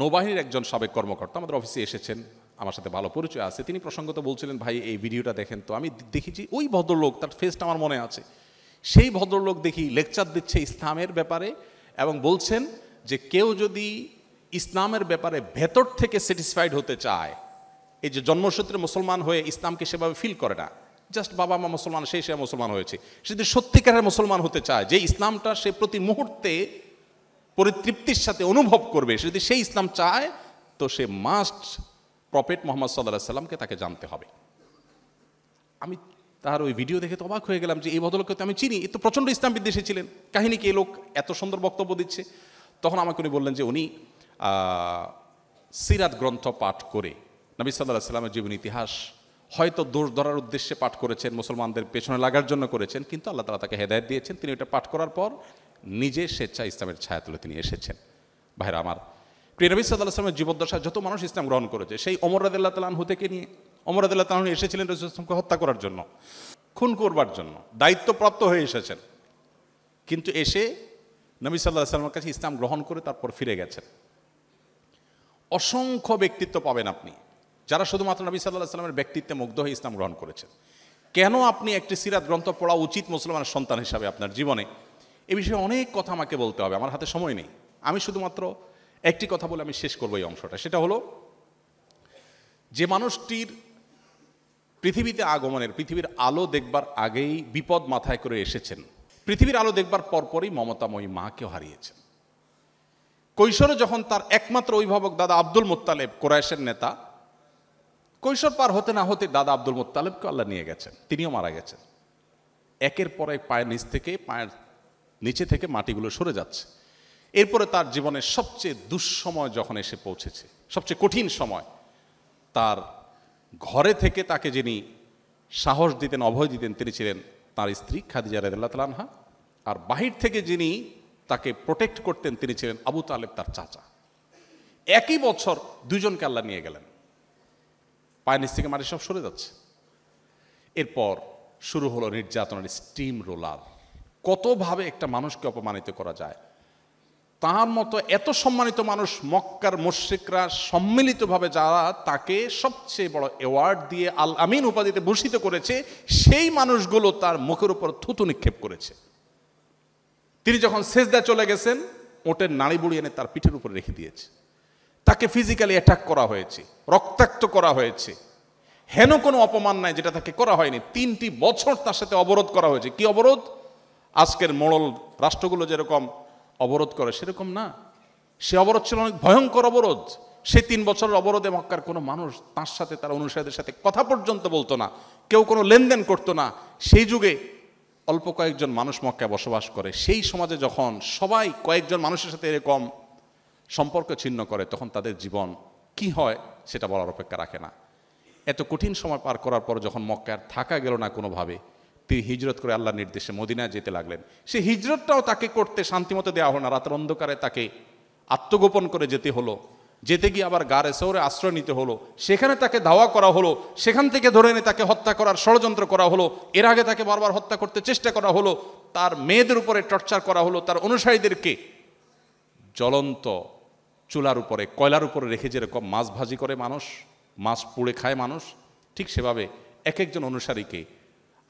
নৌবাহিনীর একজন সাবেক কর্মকর্তা আমাদের অফিসে এসেছেন আমার সাথে ভালো পরিচয় আছে তিনি প্রসঙ্গত বলছিলেন ভাই এই ভিডিওটা দেখেন তো আমি দেখেছি ওই ভদ্রলোক তার ফেসটা আমার মনে আছে সেই ভদ্রলোক দেখি লেকচার দিচ্ছে ইসলামের ব্যাপারে এবং বলছেন যে কেউ যদি ইসলামের ব্যাপারে ভেতর থেকে স্যাটিসফাইড হতে চায় এই যে জন্মসূত্রে মুসলমান হয়ে ইসলামকে সেভাবে ফিল করে না জাস্ট বাবা মা মুসলমান সেই সে মুসলমান হয়েছে সে যদি সত্যিকারের মুসলমান হতে চায় যে ইসলামটা সে প্রতি মুহূর্তে পরিতৃপ্তির সাথে অনুভব করবে সে যদি সেই ইসলাম চায় তো সে মাস্ট প্রফেট মোহাম্মদ সাল্লাহ সাল্লামকে তাকে জানতে হবে আমি তার ওই ভিডিও দেখে তো অবাক হয়ে গেলাম যে এই ভদ্রলোককে তো আমি চিনি এ তো প্রচণ্ড ইসলাম বিদ্বেষে ছিলেন কাহিনী কি এই লোক এত সুন্দর বক্তব্য দিচ্ছে তখন আমাকে উনি বললেন যে উনি সিরাত গ্রন্থ পাঠ করে নবী সাল্লাহ সাল্লামের জীবন ইতিহাস হয়তো দোষ ধরার উদ্দেশ্যে পাঠ করেছেন মুসলমানদের পেছনে লাগার জন্য করেছেন কিন্তু আল্লাহ তালা তাকে হেদায়ত দিয়েছেন তিনি ওটা পাঠ করার পর নিজে স্বেচ্ছা ইসলামের ছায়া তুলে তিনি এসেছেন ভাইরা আমার প্রিয় নবী সাল্লাহ আসলামের জীবদ্দশায় যত মানুষ ইসলাম গ্রহণ করেছে সেই অমর রাদ আল্লাহ তালাহু থেকে নিয়ে অমরাদুল্লাহ তাহলে এসেছিলেন ইসলামকে হত্যা করার জন্য খুন করবার জন্য দায়িত্বপ্রাপ্ত হয়ে এসেছেন কিন্তু এসে নবী সাল্লাহ সাল্লামের কাছে ইসলাম গ্রহণ করে তারপর ফিরে গেছেন অসংখ্য ব্যক্তিত্ব পাবেন আপনি যারা শুধুমাত্র নবী সাল্লাহ সাল্লামের ব্যক্তিত্বে মুগ্ধ হয়ে ইসলাম গ্রহণ করেছেন কেন আপনি একটি সিরাত গ্রন্থ পড়া উচিত মুসলমানের সন্তান হিসাবে আপনার জীবনে এ বিষয়ে অনেক কথা আমাকে বলতে হবে আমার হাতে সময় নেই আমি শুধুমাত্র একটি কথা বলে আমি শেষ করবো এই অংশটা সেটা হলো যে মানুষটির পৃথিবীতে আগমনের পৃথিবীর আলো দেখবার আগেই বিপদ মাথায় করে এসেছেন পৃথিবীর আলো দেখবার পরপরই মমতাময়ী মাকেও হারিয়েছেন কৈশোরে যখন তার একমাত্র অভিভাবক দাদা আব্দুল মোত্তালেব কোরআশের নেতা কৈশোর পার হতে না হতে দাদা আব্দুল মোত্তালেবকে আল্লাহ নিয়ে গেছেন তিনিও মারা গেছেন একের পর এক পায়ের নিচ থেকে পায়ের নিচে থেকে মাটিগুলো সরে যাচ্ছে এরপরে তার জীবনের সবচেয়ে দুঃসময় যখন এসে পৌঁছেছে সবচেয়ে কঠিন সময় তার ঘরে থেকে তাকে যিনি সাহস দিতেন অভয় দিতেন তিনি ছিলেন তার স্ত্রী খাদিজা রাদিল্লা তালহা আর বাহির থেকে যিনি তাকে প্রোটেক্ট করতেন তিনি ছিলেন আবু তালেব তার চাচা একই বছর দুজনকে আল্লাহ নিয়ে গেলেন পায় নিচ থেকে মাটি সব সরে যাচ্ছে এরপর শুরু হলো নির্যাতনের স্টিম রোলার কতভাবে একটা মানুষকে অপমানিত করা যায় তার মতো এত সম্মানিত মানুষ মক্কার মুশ্রিকরা সম্মিলিতভাবে যারা তাকে সবচেয়ে বড় অ্যাওয়ার্ড দিয়ে আল আমিন উপাধিতে ভূষিত করেছে সেই মানুষগুলো তার মুখের উপর থুতু নিক্ষেপ করেছে তিনি যখন সেজদা চলে গেছেন ওটের নাড়ি বুড়ি এনে তার পিঠের উপর রেখে দিয়েছে তাকে ফিজিক্যালি অ্যাটাক করা হয়েছে রক্তাক্ত করা হয়েছে হেন কোনো অপমান নাই যেটা তাকে করা হয়নি তিনটি বছর তার সাথে অবরোধ করা হয়েছে কি অবরোধ আজকের মোড়ল রাষ্ট্রগুলো যেরকম অবরোধ করে সেরকম না সে অবরোধ ছিল অনেক ভয়ঙ্কর অবরোধ সে তিন বছরের অবরোধে মক্কার কোনো মানুষ তার সাথে তার অনুসারীদের সাথে কথা পর্যন্ত বলতো না কেউ কোনো লেনদেন করতো না সেই যুগে অল্প কয়েকজন মানুষ মক্কায় বসবাস করে সেই সমাজে যখন সবাই কয়েকজন মানুষের সাথে এরকম সম্পর্ক ছিন্ন করে তখন তাদের জীবন কি হয় সেটা বলার অপেক্ষা রাখে না এত কঠিন সময় পার করার পর যখন মক্কায় থাকা গেল না কোনোভাবে তিনি হিজরত করে আল্লাহ নির্দেশে মদিনায় যেতে লাগলেন সে হিজরতটাও তাকে করতে শান্তিমতো দেওয়া হলো না রাতের অন্ধকারে তাকে আত্মগোপন করে যেতে হলো যেতে গিয়ে আবার গারে শহরে আশ্রয় নিতে হলো সেখানে তাকে ধাওয়া করা হলো সেখান থেকে ধরে এনে তাকে হত্যা করার ষড়যন্ত্র করা হলো এর আগে তাকে বারবার হত্যা করতে চেষ্টা করা হলো তার মেয়েদের উপরে টর্চার করা হলো তার অনুসারীদেরকে জ্বলন্ত চুলার উপরে কয়লার উপরে রেখে যেরকম মাছ ভাজি করে মানুষ মাছ পুড়ে খায় মানুষ ঠিক সেভাবে এক একজন অনুসারীকে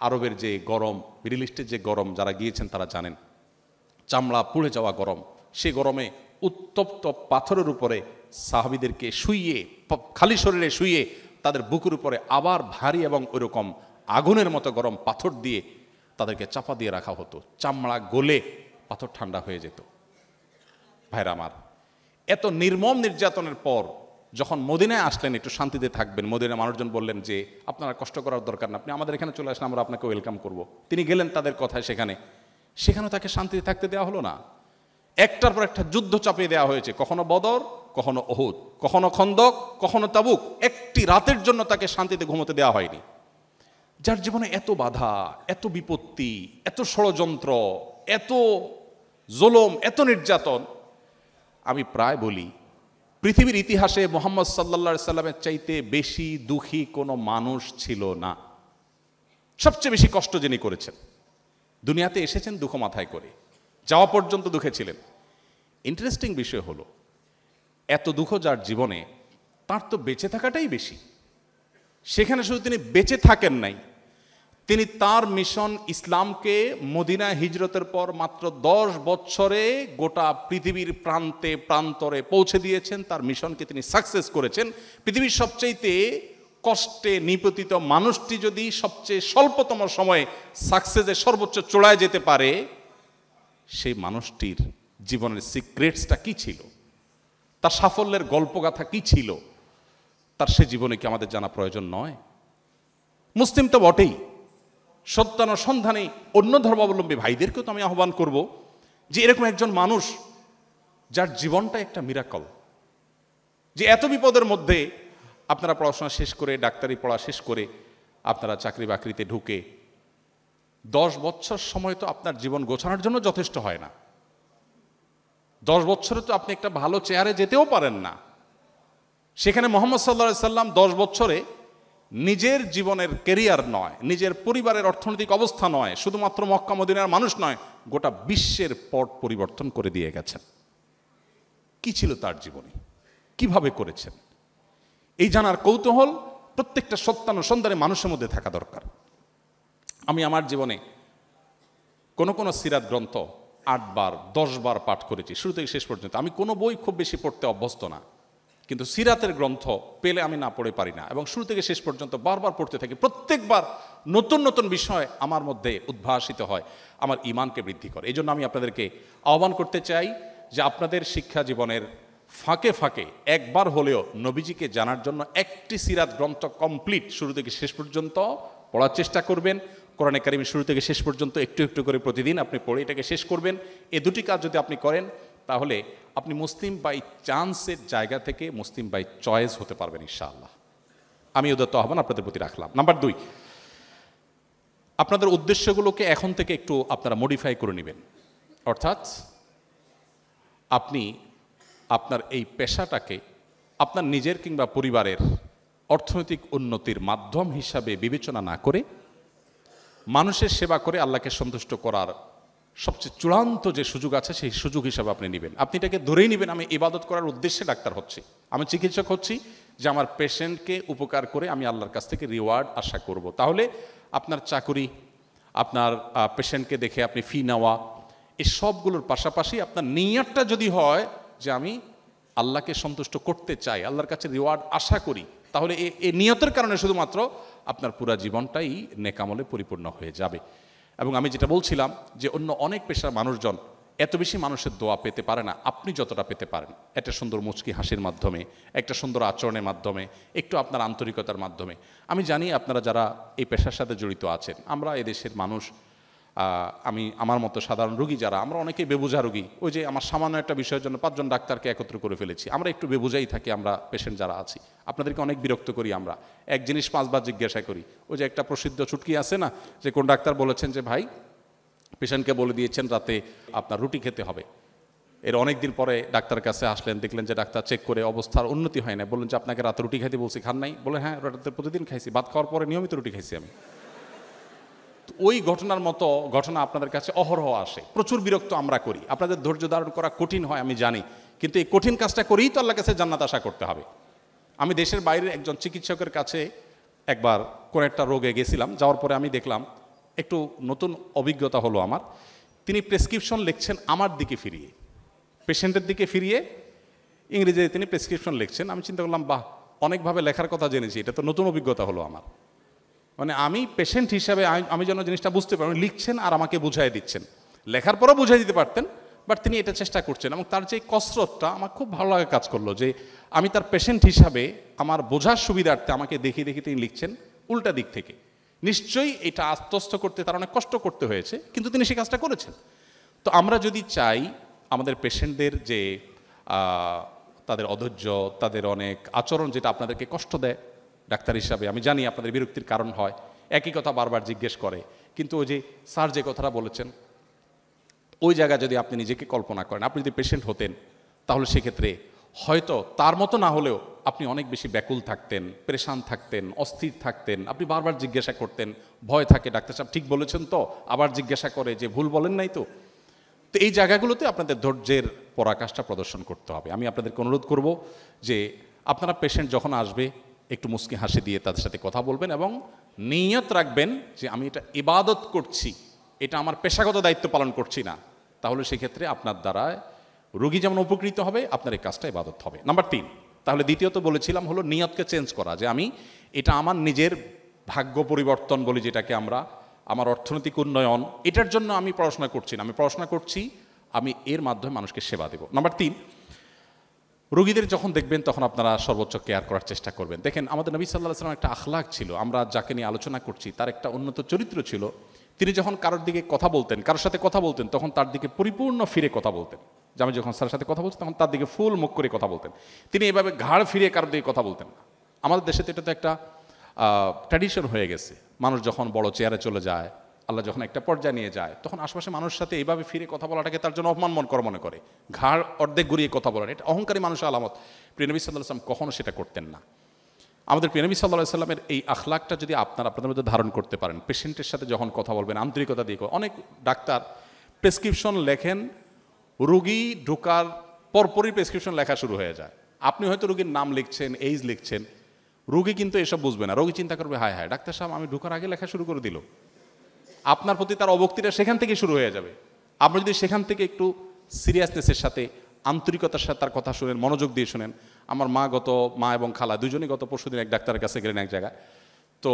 আরবের যে গরম মিডিল ইস্টের যে গরম যারা গিয়েছেন তারা জানেন চামড়া পুড়ে যাওয়া গরম সে গরমে উত্তপ্ত পাথরের উপরে সাহাবিদেরকে শুইয়ে খালি শরীরে শুইয়ে তাদের বুকুর উপরে আবার ভারী এবং ওইরকম আগুনের মতো গরম পাথর দিয়ে তাদেরকে চাপা দিয়ে রাখা হতো চামড়া গলে পাথর ঠান্ডা হয়ে যেত ভাইরা আমার এত নির্মম নির্যাতনের পর যখন মদিনায় আসলেন একটু শান্তিতে থাকবেন মদিনা মানুষজন বললেন যে আপনারা কষ্ট করার দরকার না আপনি আমাদের এখানে চলে আসলে আমরা আপনাকে ওয়েলকাম করব। তিনি গেলেন তাদের কথায় সেখানে সেখানেও তাকে শান্তিতে থাকতে দেওয়া হলো না একটার পর একটা যুদ্ধ চাপিয়ে দেওয়া হয়েছে কখনো বদর কখনো অহুদ কখনো খন্দক কখনো তাবুক একটি রাতের জন্য তাকে শান্তিতে ঘুমোতে দেওয়া হয়নি যার জীবনে এত বাধা এত বিপত্তি এত ষড়যন্ত্র এত জোলম এত নির্যাতন আমি প্রায় বলি পৃথিবীর ইতিহাসে মোহাম্মদ সাল্লা সাল্লামের চাইতে বেশি দুঃখী কোনো মানুষ ছিল না সবচেয়ে বেশি কষ্ট যিনি করেছেন দুনিয়াতে এসেছেন দুঃখ মাথায় করে যাওয়া পর্যন্ত দুঃখে ছিলেন ইন্টারেস্টিং বিষয় হলো এত দুঃখ যার জীবনে তার তো বেঁচে থাকাটাই বেশি সেখানে শুধু তিনি বেঁচে থাকেন নাই তিনি তার মিশন ইসলামকে মদিনা হিজরতের পর মাত্র দশ বছরে গোটা পৃথিবীর প্রান্তে প্রান্তরে পৌঁছে দিয়েছেন তার মিশনকে তিনি সাকসেস করেছেন পৃথিবীর সবচেয়েতে কষ্টে নিপতিত মানুষটি যদি সবচেয়ে স্বল্পতম সময়ে সাকসেসে সর্বোচ্চ চড়ায় যেতে পারে সেই মানুষটির জীবনের সিক্রেটসটা কি ছিল তার সাফল্যের গল্পগাথা কি ছিল তার সে জীবনে কি আমাদের জানা প্রয়োজন নয় মুসলিম তো বটেই সত্যানুসন্ধানে অন্য ধর্মাবলম্বী ভাইদেরকেও তো আমি আহ্বান করব যে এরকম একজন মানুষ যার জীবনটা একটা মিরাকল যে এত বিপদের মধ্যে আপনারা পড়াশোনা শেষ করে ডাক্তারি পড়া শেষ করে আপনারা চাকরি বাকরিতে ঢুকে দশ বছর সময় তো আপনার জীবন গোছানোর জন্য যথেষ্ট হয় না দশ বছরে তো আপনি একটা ভালো চেয়ারে যেতেও পারেন না সেখানে মোহাম্মদ সাল্লা সাল্লাম দশ বছরে নিজের জীবনের কেরিয়ার নয় নিজের পরিবারের অর্থনৈতিক অবস্থা নয় শুধুমাত্র মক্কা মদিনার মানুষ নয় গোটা বিশ্বের পট পরিবর্তন করে দিয়ে গেছেন কি ছিল তার জীবনী কিভাবে করেছেন এই জানার কৌতূহল প্রত্যেকটা সত্যানুসন্ধানে মানুষের মধ্যে থাকা দরকার আমি আমার জীবনে কোনো কোনো সিরাত গ্রন্থ আটবার দশবার পাঠ করেছি শুরু থেকে শেষ পর্যন্ত আমি কোনো বই খুব বেশি পড়তে অভ্যস্ত না কিন্তু সিরাতের গ্রন্থ পেলে আমি না পড়ে পারি না এবং শুরু থেকে শেষ পর্যন্ত বারবার পড়তে থাকি প্রত্যেকবার নতুন নতুন বিষয় আমার মধ্যে উদ্ভাসিত হয় আমার ইমানকে বৃদ্ধি করে এই জন্য আমি আপনাদেরকে আহ্বান করতে চাই যে আপনাদের শিক্ষা জীবনের ফাঁকে ফাঁকে একবার হলেও নবীজিকে জানার জন্য একটি সিরাত গ্রন্থ কমপ্লিট শুরু থেকে শেষ পর্যন্ত পড়ার চেষ্টা করবেন কোরআনে কারিমের শুরু থেকে শেষ পর্যন্ত একটু একটু করে প্রতিদিন আপনি পড়ে এটাকে শেষ করবেন এ দুটি কাজ যদি আপনি করেন তাহলে আপনি মুসলিম বাই চান্সের জায়গা থেকে মুসলিম বাই চয়েস হতে পারবেন ইনশাআল্লাহ আমি উদত্ত আহ্বান আপনাদের প্রতি রাখলাম নাম্বার দুই আপনাদের উদ্দেশ্যগুলোকে এখন থেকে একটু আপনারা মডিফাই করে নেবেন অর্থাৎ আপনি আপনার এই পেশাটাকে আপনার নিজের কিংবা পরিবারের অর্থনৈতিক উন্নতির মাধ্যম হিসাবে বিবেচনা না করে মানুষের সেবা করে আল্লাহকে সন্তুষ্ট করার সবচেয়ে চূড়ান্ত যে সুযোগ আছে সেই সুযোগ হিসাবে আপনি নেবেন আপনি এটাকে ধরেই নেবেন আমি ইবাদত করার উদ্দেশ্যে ডাক্তার হচ্ছি আমি চিকিৎসক হচ্ছি যে আমার পেশেন্টকে উপকার করে আমি আল্লাহর কাছ থেকে রিওয়ার্ড আশা করব। তাহলে আপনার চাকুরি আপনার পেশেন্টকে দেখে আপনি ফি নেওয়া এই সবগুলোর পাশাপাশি আপনার নিয়ারটা যদি হয় যে আমি আল্লাহকে সন্তুষ্ট করতে চাই আল্লাহর কাছে রিওয়ার্ড আশা করি তাহলে এ নিয়তের কারণে শুধুমাত্র আপনার পুরা জীবনটাই নেকামলে পরিপূর্ণ হয়ে যাবে এবং আমি যেটা বলছিলাম যে অন্য অনেক পেশার মানুষজন এত বেশি মানুষের দোয়া পেতে পারে না আপনি যতটা পেতে পারেন একটা সুন্দর মুচকি হাসির মাধ্যমে একটা সুন্দর আচরণের মাধ্যমে একটু আপনার আন্তরিকতার মাধ্যমে আমি জানি আপনারা যারা এই পেশার সাথে জড়িত আছেন আমরা এদেশের মানুষ আমি আমার মতো সাধারণ রুগী যারা আমরা অনেকেই বেবুজা রুগী ওই যে আমার সামান্য একটা বিষয়ের জন্য পাঁচজন ডাক্তারকে একত্র করে ফেলেছি আমরা একটু বেবুজাই থাকি আমরা পেশেন্ট যারা আছি আপনাদেরকে অনেক বিরক্ত করি আমরা এক জিনিস পাঁচবার জিজ্ঞাসা করি ওই যে একটা প্রসিদ্ধ ছুটকি আছে না যে কোন ডাক্তার বলেছেন যে ভাই পেশেন্টকে বলে দিয়েছেন রাতে আপনার রুটি খেতে হবে এর অনেক দিন পরে ডাক্তার কাছে আসলেন দেখলেন যে ডাক্তার চেক করে অবস্থার উন্নতি হয় না বললেন যে আপনাকে রাতে রুটি খাইতে বলছি খান নাই বলে হ্যাঁ রাতে প্রতিদিন খাইছি ভাত খাওয়ার পরে নিয়মিত রুটি খাইছি আমি ওই ঘটনার মতো ঘটনা আপনাদের কাছে অহরহ আসে প্রচুর বিরক্ত আমরা করি আপনাদের ধৈর্য ধারণ করা কঠিন হয় আমি জানি কিন্তু এই কঠিন কাজটা করেই তো আল্লাহ কাছে জান্নাত আশা করতে হবে আমি দেশের বাইরের একজন চিকিৎসকের কাছে একবার কোনো একটা রোগে গেছিলাম যাওয়ার পরে আমি দেখলাম একটু নতুন অভিজ্ঞতা হলো আমার তিনি প্রেসক্রিপশন লিখছেন আমার দিকে ফিরিয়ে পেশেন্টের দিকে ফিরিয়ে ইংরেজিতে তিনি প্রেসক্রিপশন লিখছেন আমি চিন্তা করলাম বাহ অনেকভাবে লেখার কথা জেনেছি এটা তো নতুন অভিজ্ঞতা হলো আমার মানে আমি পেশেন্ট হিসাবে আমি যেন জিনিসটা বুঝতে পারি লিখছেন আর আমাকে বুঝাই দিচ্ছেন লেখার পরও বুঝাই দিতে পারতেন বাট তিনি এটা চেষ্টা করছেন এবং তার যে কসরতটা আমার খুব ভালো লাগে কাজ করলো যে আমি তার পেশেন্ট হিসাবে আমার বোঝার সুবিধার্থে আমাকে দেখি দেখি তিনি লিখছেন উল্টা দিক থেকে নিশ্চয়ই এটা আস্তস্ত করতে তার অনেক কষ্ট করতে হয়েছে কিন্তু তিনি সে কাজটা করেছেন তো আমরা যদি চাই আমাদের পেশেন্টদের যে তাদের অধৈর্য তাদের অনেক আচরণ যেটা আপনাদেরকে কষ্ট দেয় ডাক্তার হিসাবে আমি জানি আপনাদের বিরক্তির কারণ হয় একই কথা বারবার জিজ্ঞেস করে কিন্তু ওই যে স্যার যে কথাটা বলেছেন ওই জায়গায় যদি আপনি নিজেকে কল্পনা করেন আপনি যদি পেশেন্ট হতেন তাহলে সেক্ষেত্রে হয়তো তার মতো না হলেও আপনি অনেক বেশি ব্যাকুল থাকতেন প্রেশান থাকতেন অস্থির থাকতেন আপনি বারবার জিজ্ঞাসা করতেন ভয় থাকে ডাক্তার সাহেব ঠিক বলেছেন তো আবার জিজ্ঞাসা করে যে ভুল বলেন নাই তো তো এই জায়গাগুলোতে আপনাদের ধৈর্যের পরাকাশটা প্রদর্শন করতে হবে আমি আপনাদেরকে অনুরোধ করব যে আপনারা পেশেন্ট যখন আসবে একটু মুসকি হাসি দিয়ে তাদের সাথে কথা বলবেন এবং নিয়ত রাখবেন যে আমি এটা ইবাদত করছি এটা আমার পেশাগত দায়িত্ব পালন করছি না তাহলে সেক্ষেত্রে আপনার দ্বারা রুগী যেমন উপকৃত হবে আপনার এই কাজটা ইবাদত হবে নাম্বার তিন তাহলে দ্বিতীয়ত বলেছিলাম হলো নিয়তকে চেঞ্জ করা যে আমি এটা আমার নিজের ভাগ্য পরিবর্তন বলি যেটাকে আমরা আমার অর্থনৈতিক উন্নয়ন এটার জন্য আমি পড়াশোনা করছি না আমি পড়াশোনা করছি আমি এর মাধ্যমে মানুষকে সেবা দেব নাম্বার তিন রোগীদের যখন দেখবেন তখন আপনারা সর্বোচ্চ কেয়ার করার চেষ্টা করবেন দেখেন আমাদের নবী সাল্লাহ সাল্লাম একটা আখলাক ছিল আমরা যাকে নিয়ে আলোচনা করছি তার একটা উন্নত চরিত্র ছিল তিনি যখন কারোর দিকে কথা বলতেন কারোর সাথে কথা বলতেন তখন তার দিকে পরিপূর্ণ ফিরে কথা বলতেন যে আমি যখন স্যারের সাথে কথা বলছি তখন তার দিকে ফুল মুখ করে কথা বলতেন তিনি এভাবে ঘাড় ফিরে কারোর দিকে কথা বলতেন না আমাদের দেশে তো এটা তো একটা ট্র্যাডিশন হয়ে গেছে মানুষ যখন বড় চেয়ারে চলে যায় আল্লাহ যখন একটা পর্যায়ে নিয়ে যায় তখন আশপাশে মানুষের সাথে এইভাবে ফিরে কথা বলাটাকে তার জন্য অপমান মন কর মনে করে ঘাড় অর্ধেক ঘুরিয়ে কথা বলেন এটা অহংকারী মানুষের আলামত প্রিয়নবী সাল্লাহ আসলাম কখনও সেটা করতেন না আমাদের প্রিয়নবী সাল্লাহ সাল্লামের এই আখলাকটা যদি আপনার আপনাদের মধ্যে ধারণ করতে পারেন পেশেন্টের সাথে যখন কথা বলবেন আন্তরিকতা দিয়ে অনেক ডাক্তার প্রেসক্রিপশন লেখেন রুগী ঢোকার পরপরই প্রেসক্রিপশন লেখা শুরু হয়ে যায় আপনি হয়তো রুগীর নাম লিখছেন এইজ লিখছেন রুগী কিন্তু এসব বুঝবে না রোগী চিন্তা করবে হায় হায় ডাক্তার সাহেব আমি ঢোকার আগে লেখা শুরু করে দিল আপনার প্রতি তার অবক্তিটা সেখান থেকে শুরু হয়ে যাবে আপনি যদি সেখান থেকে একটু সিরিয়াসনেসের সাথে আন্তরিকতার সাথে তার কথা শুনেন মনোযোগ দিয়ে শুনেন আমার মা গত মা এবং খালা দুজনেই গত পরশুদিন এক ডাক্তারের কাছে গেলেন এক জায়গায় তো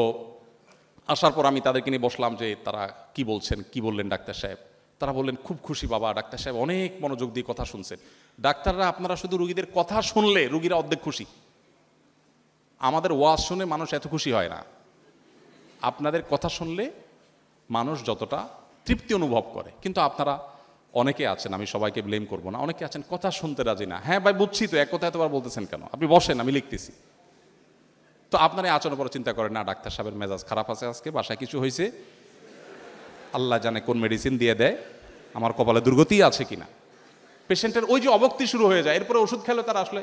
আসার পর আমি তাদেরকে নিয়ে বসলাম যে তারা কি বলছেন কি বললেন ডাক্তার সাহেব তারা বললেন খুব খুশি বাবা ডাক্তার সাহেব অনেক মনোযোগ দিয়ে কথা শুনছেন ডাক্তাররা আপনারা শুধু রুগীদের কথা শুনলে রুগীরা অর্ধেক খুশি আমাদের ওয়াজ শুনে মানুষ এত খুশি হয় না আপনাদের কথা শুনলে মানুষ যতটা তৃপ্তি অনুভব করে কিন্তু আপনারা অনেকে আছেন আমি সবাইকে ব্লেম করব না অনেকে আছেন কথা শুনতে রাজি না হ্যাঁ ভাই বুঝছি তো এক কথা এতবার বলতেছেন কেন আপনি বসেন আমি লিখতেছি তো আপনার এই আচরণ করে চিন্তা করেন না ডাক্তার সাহেবের মেজাজ খারাপ আছে আজকে বাসায় কিছু হয়েছে আল্লাহ জানে কোন মেডিসিন দিয়ে দেয় আমার কপালে দুর্গতি আছে কিনা পেশেন্টের ওই যে অবক্তি শুরু হয়ে যায় এরপরে ওষুধ খেলে তার আসলে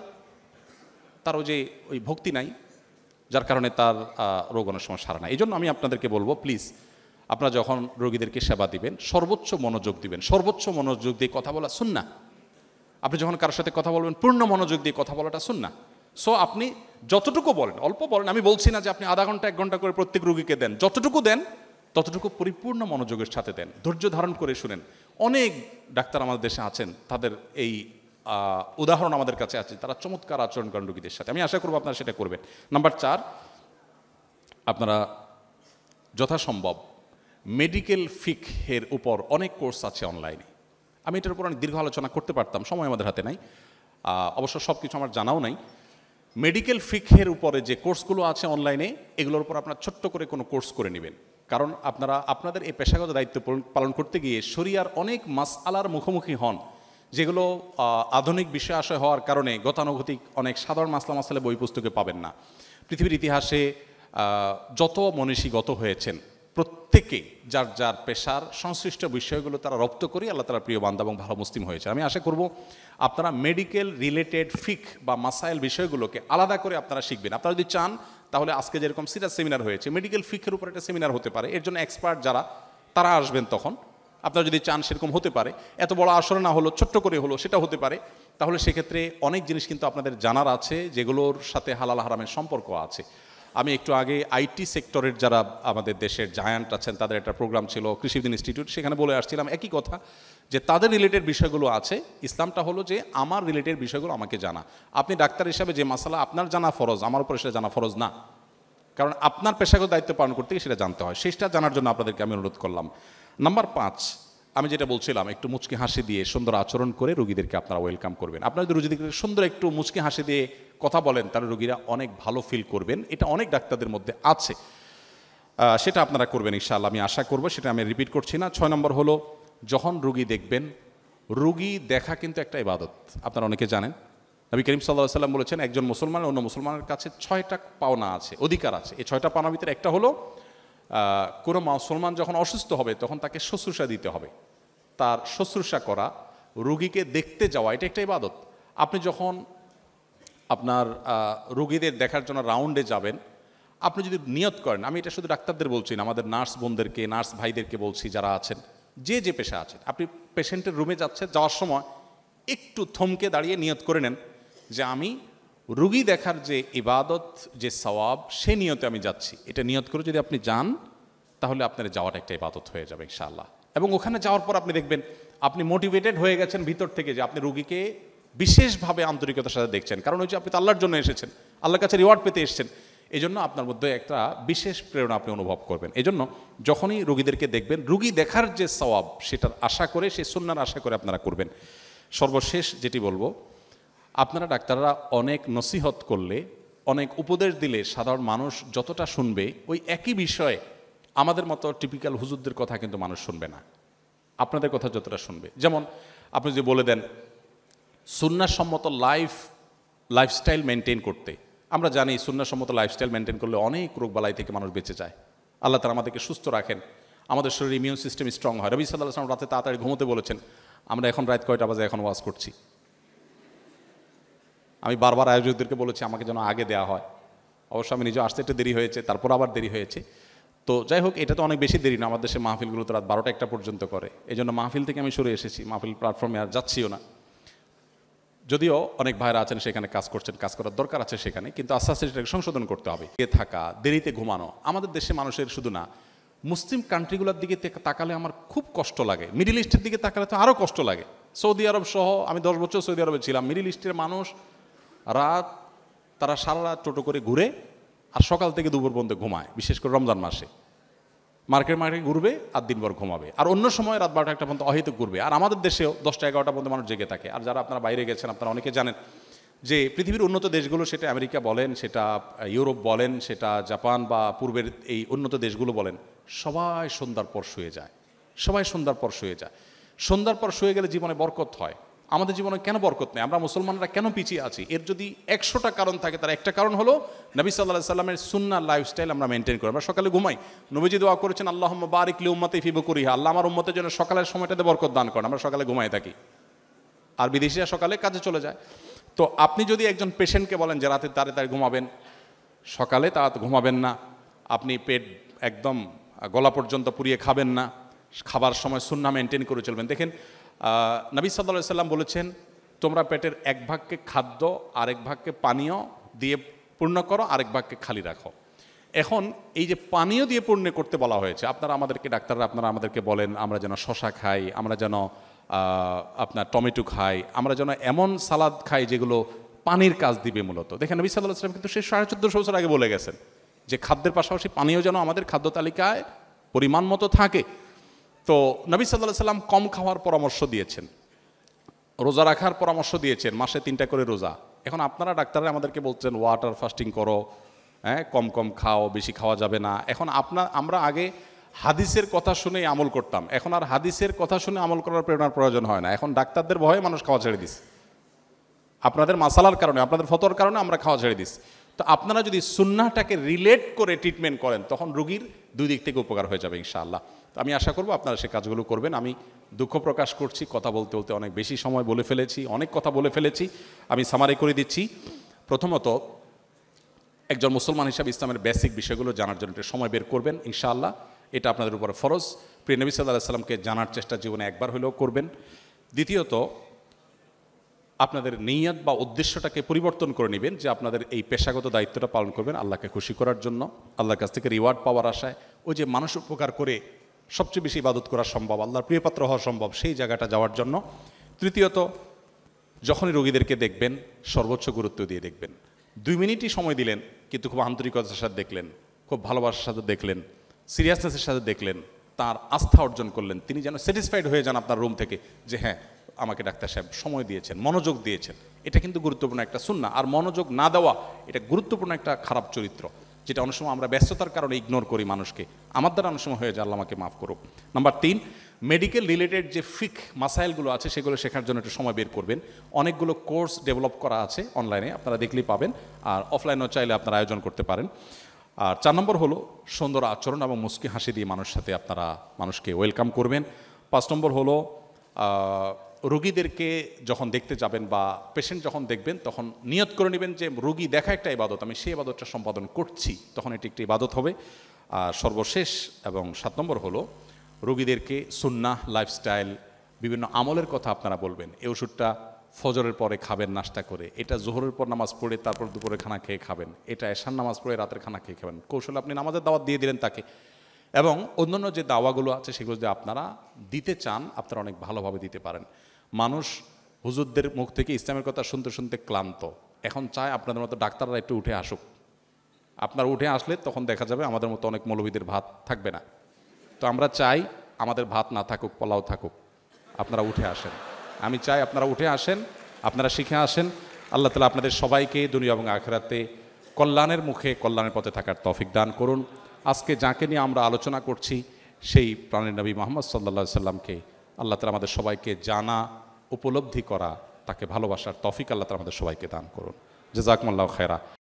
তার ওই যে ওই ভক্তি নাই যার কারণে তার রোগ অনেক সময় সারা না এই জন্য আমি আপনাদেরকে বলবো প্লিজ আপনারা যখন রোগীদেরকে সেবা দিবেন সর্বোচ্চ মনোযোগ দিবেন সর্বোচ্চ মনোযোগ দিয়ে কথা বলা শুন না আপনি যখন কারোর সাথে কথা বলবেন পূর্ণ মনোযোগ দিয়ে কথা বলাটা শুন না সো আপনি যতটুকু বলেন অল্প বলেন আমি বলছি না যে আপনি আধা ঘন্টা এক ঘন্টা করে প্রত্যেক রোগীকে দেন যতটুকু দেন ততটুকু পরিপূর্ণ মনোযোগের সাথে দেন ধৈর্য ধারণ করে শুনেন অনেক ডাক্তার আমাদের দেশে আছেন তাদের এই উদাহরণ আমাদের কাছে আছে তারা চমৎকার আচরণ করেন রোগীদের সাথে আমি আশা করবো আপনারা সেটা করবেন নাম্বার চার আপনারা যথাসম্ভব মেডিকেল ফিকের উপর অনেক কোর্স আছে অনলাইনে আমি এটার উপর অনেক দীর্ঘ আলোচনা করতে পারতাম সময় আমাদের হাতে নাই অবশ্য সব কিছু আমার জানাও নাই মেডিকেল ফিকের উপরে যে কোর্সগুলো আছে অনলাইনে এগুলোর উপর আপনারা ছোট্ট করে কোনো কোর্স করে নেবেন কারণ আপনারা আপনাদের এই পেশাগত দায়িত্ব পালন করতে গিয়ে শরিয়ার অনেক মাস আলার মুখোমুখি হন যেগুলো আধুনিক বিষয় আশয় হওয়ার কারণে গতানুগতিক অনেক সাধারণ মাসলা মাসালে বই পুস্তকে পাবেন না পৃথিবীর ইতিহাসে যত মনীষী গত হয়েছেন প্রত্যেকে যার যার পেশার সংশ্লিষ্ট বিষয়গুলো তারা রপ্ত করি আল্লাহ তালা প্রিয় বান্ধব এবং ভালো মুসলিম হয়েছে আমি আশা করব আপনারা মেডিকেল রিলেটেড ফিক বা মাসাইল বিষয়গুলোকে আলাদা করে আপনারা শিখবেন আপনারা যদি চান তাহলে আজকে যেরকম সিরাজ সেমিনার হয়েছে মেডিকেল ফিকের উপর একটা সেমিনার হতে পারে এর জন্য এক্সপার্ট যারা তারা আসবেন তখন আপনারা যদি চান সেরকম হতে পারে এত বড় আসর না হলো ছোট্ট করে হলো সেটা হতে পারে তাহলে সেক্ষেত্রে অনেক জিনিস কিন্তু আপনাদের জানার আছে যেগুলোর সাথে হালাল হারামের সম্পর্ক আছে আমি একটু আগে আইটি সেক্টরের যারা আমাদের দেশের জায়ান্ট আছেন তাদের একটা প্রোগ্রাম ছিল কৃষিবিদ ইনস্টিটিউট সেখানে বলে আসছিলাম একই কথা যে তাদের রিলেটেড বিষয়গুলো আছে ইসলামটা হলো যে আমার রিলেটেড বিষয়গুলো আমাকে জানা আপনি ডাক্তার হিসাবে যে মশালা আপনার জানা ফরজ আমার উপরে সেটা জানা ফরজ না কারণ আপনার পেশাগত দায়িত্ব পালন করতে গিয়ে সেটা জানতে হয় সেটা জানার জন্য আপনাদেরকে আমি অনুরোধ করলাম নাম্বার পাঁচ আমি যেটা বলছিলাম একটু মুচকি হাসি দিয়ে সুন্দর আচরণ করে রুগীদেরকে আপনারা ওয়েলকাম করবেন আপনারা যদি রুগীদেরকে সুন্দর একটু মুচকি হাসি দিয়ে কথা বলেন তাহলে রোগীরা অনেক ভালো ফিল করবেন এটা অনেক ডাক্তারদের মধ্যে আছে সেটা আপনারা করবেন ইনশাআল্লাহ আমি আশা করব সেটা আমি রিপিট করছি না ছয় নম্বর হলো যখন রুগী দেখবেন রুগী দেখা কিন্তু একটা ইবাদত আপনারা অনেকে জানেন নবী করিম সাল্লাহ সাল্লাম বলেছেন একজন মুসলমান অন্য মুসলমানের কাছে ছয়টা পাওনা আছে অধিকার আছে এই ছয়টা পাওনার ভিতরে একটা হলো কোনো মুসলমান যখন অসুস্থ হবে তখন তাকে শুশ্রূষা দিতে হবে তার শুশ্রূষা করা রুগীকে দেখতে যাওয়া এটা একটা ইবাদত আপনি যখন আপনার রুগীদের দেখার জন্য রাউন্ডে যাবেন আপনি যদি নিয়ত করেন আমি এটা শুধু ডাক্তারদের বলছি না আমাদের নার্স বোনদেরকে নার্স ভাইদেরকে বলছি যারা আছেন যে যে পেশা আছেন আপনি পেশেন্টের রুমে যাচ্ছেন যাওয়ার সময় একটু থমকে দাঁড়িয়ে নিয়ত করে নেন যে আমি রুগী দেখার যে ইবাদত যে সওয়াব সে নিয়তে আমি যাচ্ছি এটা নিয়ত করে যদি আপনি যান তাহলে আপনার যাওয়াটা একটা ইবাদত হয়ে যাবে ইনশাআল্লাহ এবং ওখানে যাওয়ার পর আপনি দেখবেন আপনি মোটিভেটেড হয়ে গেছেন ভিতর থেকে যে আপনি রুগীকে বিশেষভাবে আন্তরিকতার সাথে দেখছেন কারণ হচ্ছে আপনি তো আল্লাহর জন্য এসেছেন আল্লাহর কাছে রিওয়ার্ড পেতে এসেছেন এই জন্য আপনার মধ্যে একটা বিশেষ প্রেরণা আপনি অনুভব করবেন এই জন্য যখনই রুগীদেরকে দেখবেন রুগী দেখার যে সওয়াব সেটার আশা করে সেই সুন্নার আশা করে আপনারা করবেন সর্বশেষ যেটি বলবো আপনারা ডাক্তাররা অনেক নসিহত করলে অনেক উপদেশ দিলে সাধারণ মানুষ যতটা শুনবে ওই একই বিষয়ে আমাদের মতো টিপিক্যাল হুজুরদের কথা কিন্তু মানুষ শুনবে না আপনাদের কথা যতটা শুনবে যেমন আপনি যদি বলে দেন সুন্নাসম্মত লাইফ লাইফস্টাইল মেনটেন করতে আমরা জানি সুন্নাসম্মত লাইফস্টাইল মেনটেন করলে অনেক রোগ বালাই থেকে মানুষ বেঁচে যায় আল্লাহ তারা আমাদেরকে সুস্থ রাখেন আমাদের শরীর ইমিউন সিস্টেম স্ট্রং হয় রবি সাল্লাহ আসলাম রাতে তাড়াতাড়ি ঘুমোতে বলেছেন আমরা এখন রাত কয়টা বাজে এখন ওয়াজ করছি আমি বারবার আয়োজকদেরকে বলেছি আমাকে যেন আগে দেওয়া হয় অবশ্য আমি নিজে আসতে একটু দেরি হয়েছে তারপর আবার দেরি হয়েছে তো যাই হোক এটা তো অনেক বেশি দেরি না আমাদের দেশে মাহফিলগুলো তো রাত বারোটা একটা পর্যন্ত করে এই জন্য মাহফিল থেকে আমি সরে এসেছি মাহফিল প্ল্যাটফর্মে আর যাচ্ছিও না যদিও অনেক ভাইরা আছেন সেখানে কাজ করছেন কাজ করার দরকার আছে সেখানে কিন্তু আস্তে আস্তে সেটাকে সংশোধন করতে হবে এ থাকা দেরিতে ঘুমানো আমাদের দেশে মানুষের শুধু না মুসলিম কান্ট্রিগুলোর দিকে তাকালে আমার খুব কষ্ট লাগে মিডিল ইস্টের দিকে তাকালে তো আরও কষ্ট লাগে সৌদি আরব সহ আমি দশ বছর সৌদি আরবে ছিলাম মিডিল ইস্টের মানুষ রাত তারা সারা রাত টোটো করে ঘুরে আর সকাল থেকে দুপুর পর্যন্ত ঘুমায় বিশেষ করে রমজান মাসে মার্কেট মার্কেট ঘুরবে আর দিনভর ঘুমাবে আর অন্য সময় রাত বারোটা একটা পর্যন্ত অহেতুক ঘুরবে আর আমাদের দেশেও দশটা এগারোটা পর্যন্ত মানুষ জেগে থাকে আর যারা আপনারা বাইরে গেছেন আপনারা অনেকে জানেন যে পৃথিবীর উন্নত দেশগুলো সেটা আমেরিকা বলেন সেটা ইউরোপ বলেন সেটা জাপান বা পূর্বের এই উন্নত দেশগুলো বলেন সবাই সন্ধ্যার পর শুয়ে যায় সবাই সন্ধ্যার পর শুয়ে যায় সন্ধ্যার পর শুয়ে গেলে জীবনে বরকত হয় আমাদের জীবনে কেন বরকত নেই আমরা মুসলমানরা কেন পিছিয়ে আছি এর যদি একশোটা কারণ থাকে তার একটা কারণ হলো নবী সাল্লাহ সাল্লামের সুন্না লাইফস্টাইল আমরা মেনটেন করি আমরা সকালে ঘুমাই নবীজি দোয়া করেছেন আল্লাহ বারিকলি লি উম্মাতে ফিবু করি আল্লাহ আমার উম্মতের জন্য সকালের সময়টাতে বরকত দান করেন আমরা সকালে ঘুমাই থাকি আর বিদেশিরা সকালে কাজে চলে যায় তো আপনি যদি একজন পেশেন্টকে বলেন যে রাতে তারে তারে ঘুমাবেন সকালে তা ঘুমাবেন না আপনি পেট একদম গলা পর্যন্ত পুড়িয়ে খাবেন না খাবার সময় সুন্না মেনটেন করে চলবেন দেখেন নবী সাল্লা সাল্লাম বলেছেন তোমরা পেটের এক ভাগকে খাদ্য আরেক ভাগকে পানীয় দিয়ে পূর্ণ করো আরেক ভাগকে খালি রাখো এখন এই যে পানীয় দিয়ে পূর্ণ করতে বলা হয়েছে আপনারা আমাদেরকে ডাক্তাররা আপনারা আমাদেরকে বলেন আমরা যেন শশা খাই আমরা যেন আপনার টমেটো খাই আমরা যেন এমন সালাদ খাই যেগুলো পানির কাজ দিবে মূলত দেখেন নবী সাল্লাহ সাল্লাম কিন্তু সে সাড়ে চোদ্দোশো বছর আগে বলে গেছেন যে খাদ্যের পাশাপাশি পানীয় যেন আমাদের খাদ্য তালিকায় পরিমাণ মতো থাকে তো নবী সাল্লাহ সাল্লাম কম খাওয়ার পরামর্শ দিয়েছেন রোজা রাখার পরামর্শ দিয়েছেন মাসে তিনটা করে রোজা এখন আপনারা ডাক্তাররা আমাদেরকে বলছেন ওয়াটার ফাস্টিং করো হ্যাঁ কম কম খাও বেশি খাওয়া যাবে না এখন আপনার আমরা আগে হাদিসের কথা শুনেই আমল করতাম এখন আর হাদিসের কথা শুনে আমল করার প্রেরণার প্রয়োজন হয় না এখন ডাক্তারদের ভয়ে মানুষ খাওয়া ছেড়ে দিস আপনাদের মাসালার কারণে আপনাদের ফতোর কারণে আমরা খাওয়া ছেড়ে দিস তো আপনারা যদি সুন্নাটাকে রিলেট করে ট্রিটমেন্ট করেন তখন রুগীর দুই দিক থেকে উপকার হয়ে যাবে ইনশাআল্লাহ আমি আশা করব আপনারা সে কাজগুলো করবেন আমি দুঃখ প্রকাশ করছি কথা বলতে বলতে অনেক বেশি সময় বলে ফেলেছি অনেক কথা বলে ফেলেছি আমি সামারি করে দিচ্ছি প্রথমত একজন মুসলমান হিসাবে ইসলামের বেসিক বিষয়গুলো জানার জন্য সময় বের করবেন ইনশাআল্লাহ এটা আপনাদের উপর ফরজ প্রিয় নবী সাল্লাহ সাল্লামকে জানার চেষ্টা জীবনে একবার হলেও করবেন দ্বিতীয়ত আপনাদের নিয়াদ বা উদ্দেশ্যটাকে পরিবর্তন করে নেবেন যে আপনাদের এই পেশাগত দায়িত্বটা পালন করবেন আল্লাহকে খুশি করার জন্য আল্লাহর কাছ থেকে রিওয়ার্ড পাওয়ার আশায় ওই যে মানুষ উপকার করে সবচেয়ে বেশি ইবাদত করা সম্ভব আল্লাহর প্রিয়পাত্র হওয়া সম্ভব সেই জায়গাটা যাওয়ার জন্য তৃতীয়ত যখনই রোগীদেরকে দেখবেন সর্বোচ্চ গুরুত্ব দিয়ে দেখবেন দুই মিনিটই সময় দিলেন কিন্তু খুব আন্তরিকতার সাথে দেখলেন খুব ভালোবাসার সাথে দেখলেন সিরিয়াসনেসের সাথে দেখলেন তার আস্থা অর্জন করলেন তিনি যেন স্যাটিসফাইড হয়ে যান আপনার রুম থেকে যে হ্যাঁ আমাকে ডাক্তার সাহেব সময় দিয়েছেন মনোযোগ দিয়েছেন এটা কিন্তু গুরুত্বপূর্ণ একটা সুন্না আর মনোযোগ না দেওয়া এটা গুরুত্বপূর্ণ একটা খারাপ চরিত্র যেটা অনেক সময় আমরা ব্যস্ততার কারণে ইগনোর করি মানুষকে আমার দ্বারা অনেক সময় হয়ে যায় আল্লাহ আমাকে মাফ করুক নাম্বার তিন মেডিকেল রিলেটেড যে ফিক মাসাইলগুলো আছে সেগুলো শেখার জন্য একটু সময় বের করবেন অনেকগুলো কোর্স ডেভেলপ করা আছে অনলাইনে আপনারা দেখলেই পাবেন আর অফলাইনেও চাইলে আপনারা আয়োজন করতে পারেন আর চার নম্বর হলো সুন্দর আচরণ এবং মুস্কি হাসি দিয়ে মানুষের সাথে আপনারা মানুষকে ওয়েলকাম করবেন পাঁচ নম্বর হলো রুগীদেরকে যখন দেখতে যাবেন বা পেশেন্ট যখন দেখবেন তখন নিয়ত করে নেবেন যে রুগী দেখা একটা ইবাদত আমি সেই ইবাদতটা সম্পাদন করছি তখন এটি একটি ইবাদত হবে আর সর্বশেষ এবং সাত নম্বর হলো রুগীদেরকে সুন্নাহ লাইফস্টাইল বিভিন্ন আমলের কথা আপনারা বলবেন এই ওষুধটা ফজরের পরে খাবেন নাস্তা করে এটা জোহরের পর নামাজ পড়ে তারপর দুপুরে খানা খেয়ে খাবেন এটা এশার নামাজ পড়ে রাতের খানা খেয়ে খাবেন কৌশল আপনি নামাজের দাওয়াত দিয়ে দিলেন তাকে এবং অন্যান্য যে দাওয়াগুলো আছে সেগুলো যদি আপনারা দিতে চান আপনারা অনেক ভালোভাবে দিতে পারেন মানুষ হুজুরদের মুখ থেকে ইসলামের কথা শুনতে শুনতে ক্লান্ত এখন চায় আপনাদের মতো ডাক্তাররা একটু উঠে আসুক আপনার উঠে আসলে তখন দেখা যাবে আমাদের মতো অনেক মৌলবীদের ভাত থাকবে না তো আমরা চাই আমাদের ভাত না থাকুক পলাও থাকুক আপনারা উঠে আসেন আমি চাই আপনারা উঠে আসেন আপনারা শিখে আসেন আল্লাহ তালা আপনাদের সবাইকে দুনিয়া এবং আখেরাতে কল্যাণের মুখে কল্যাণের পথে থাকার তফিক দান করুন আজকে যাকে নিয়ে আমরা আলোচনা করছি সেই প্রাণের নবী মোহাম্মদ সাল্লা সাল্লামকে আল্লাহ তালা আমাদের সবাইকে জানা উপলব্ধি করা তাকে ভালোবাসার তফিক আল্লাহ তালা আমাদের সবাইকে দান করুন জেজাকমল্লাহ খেরা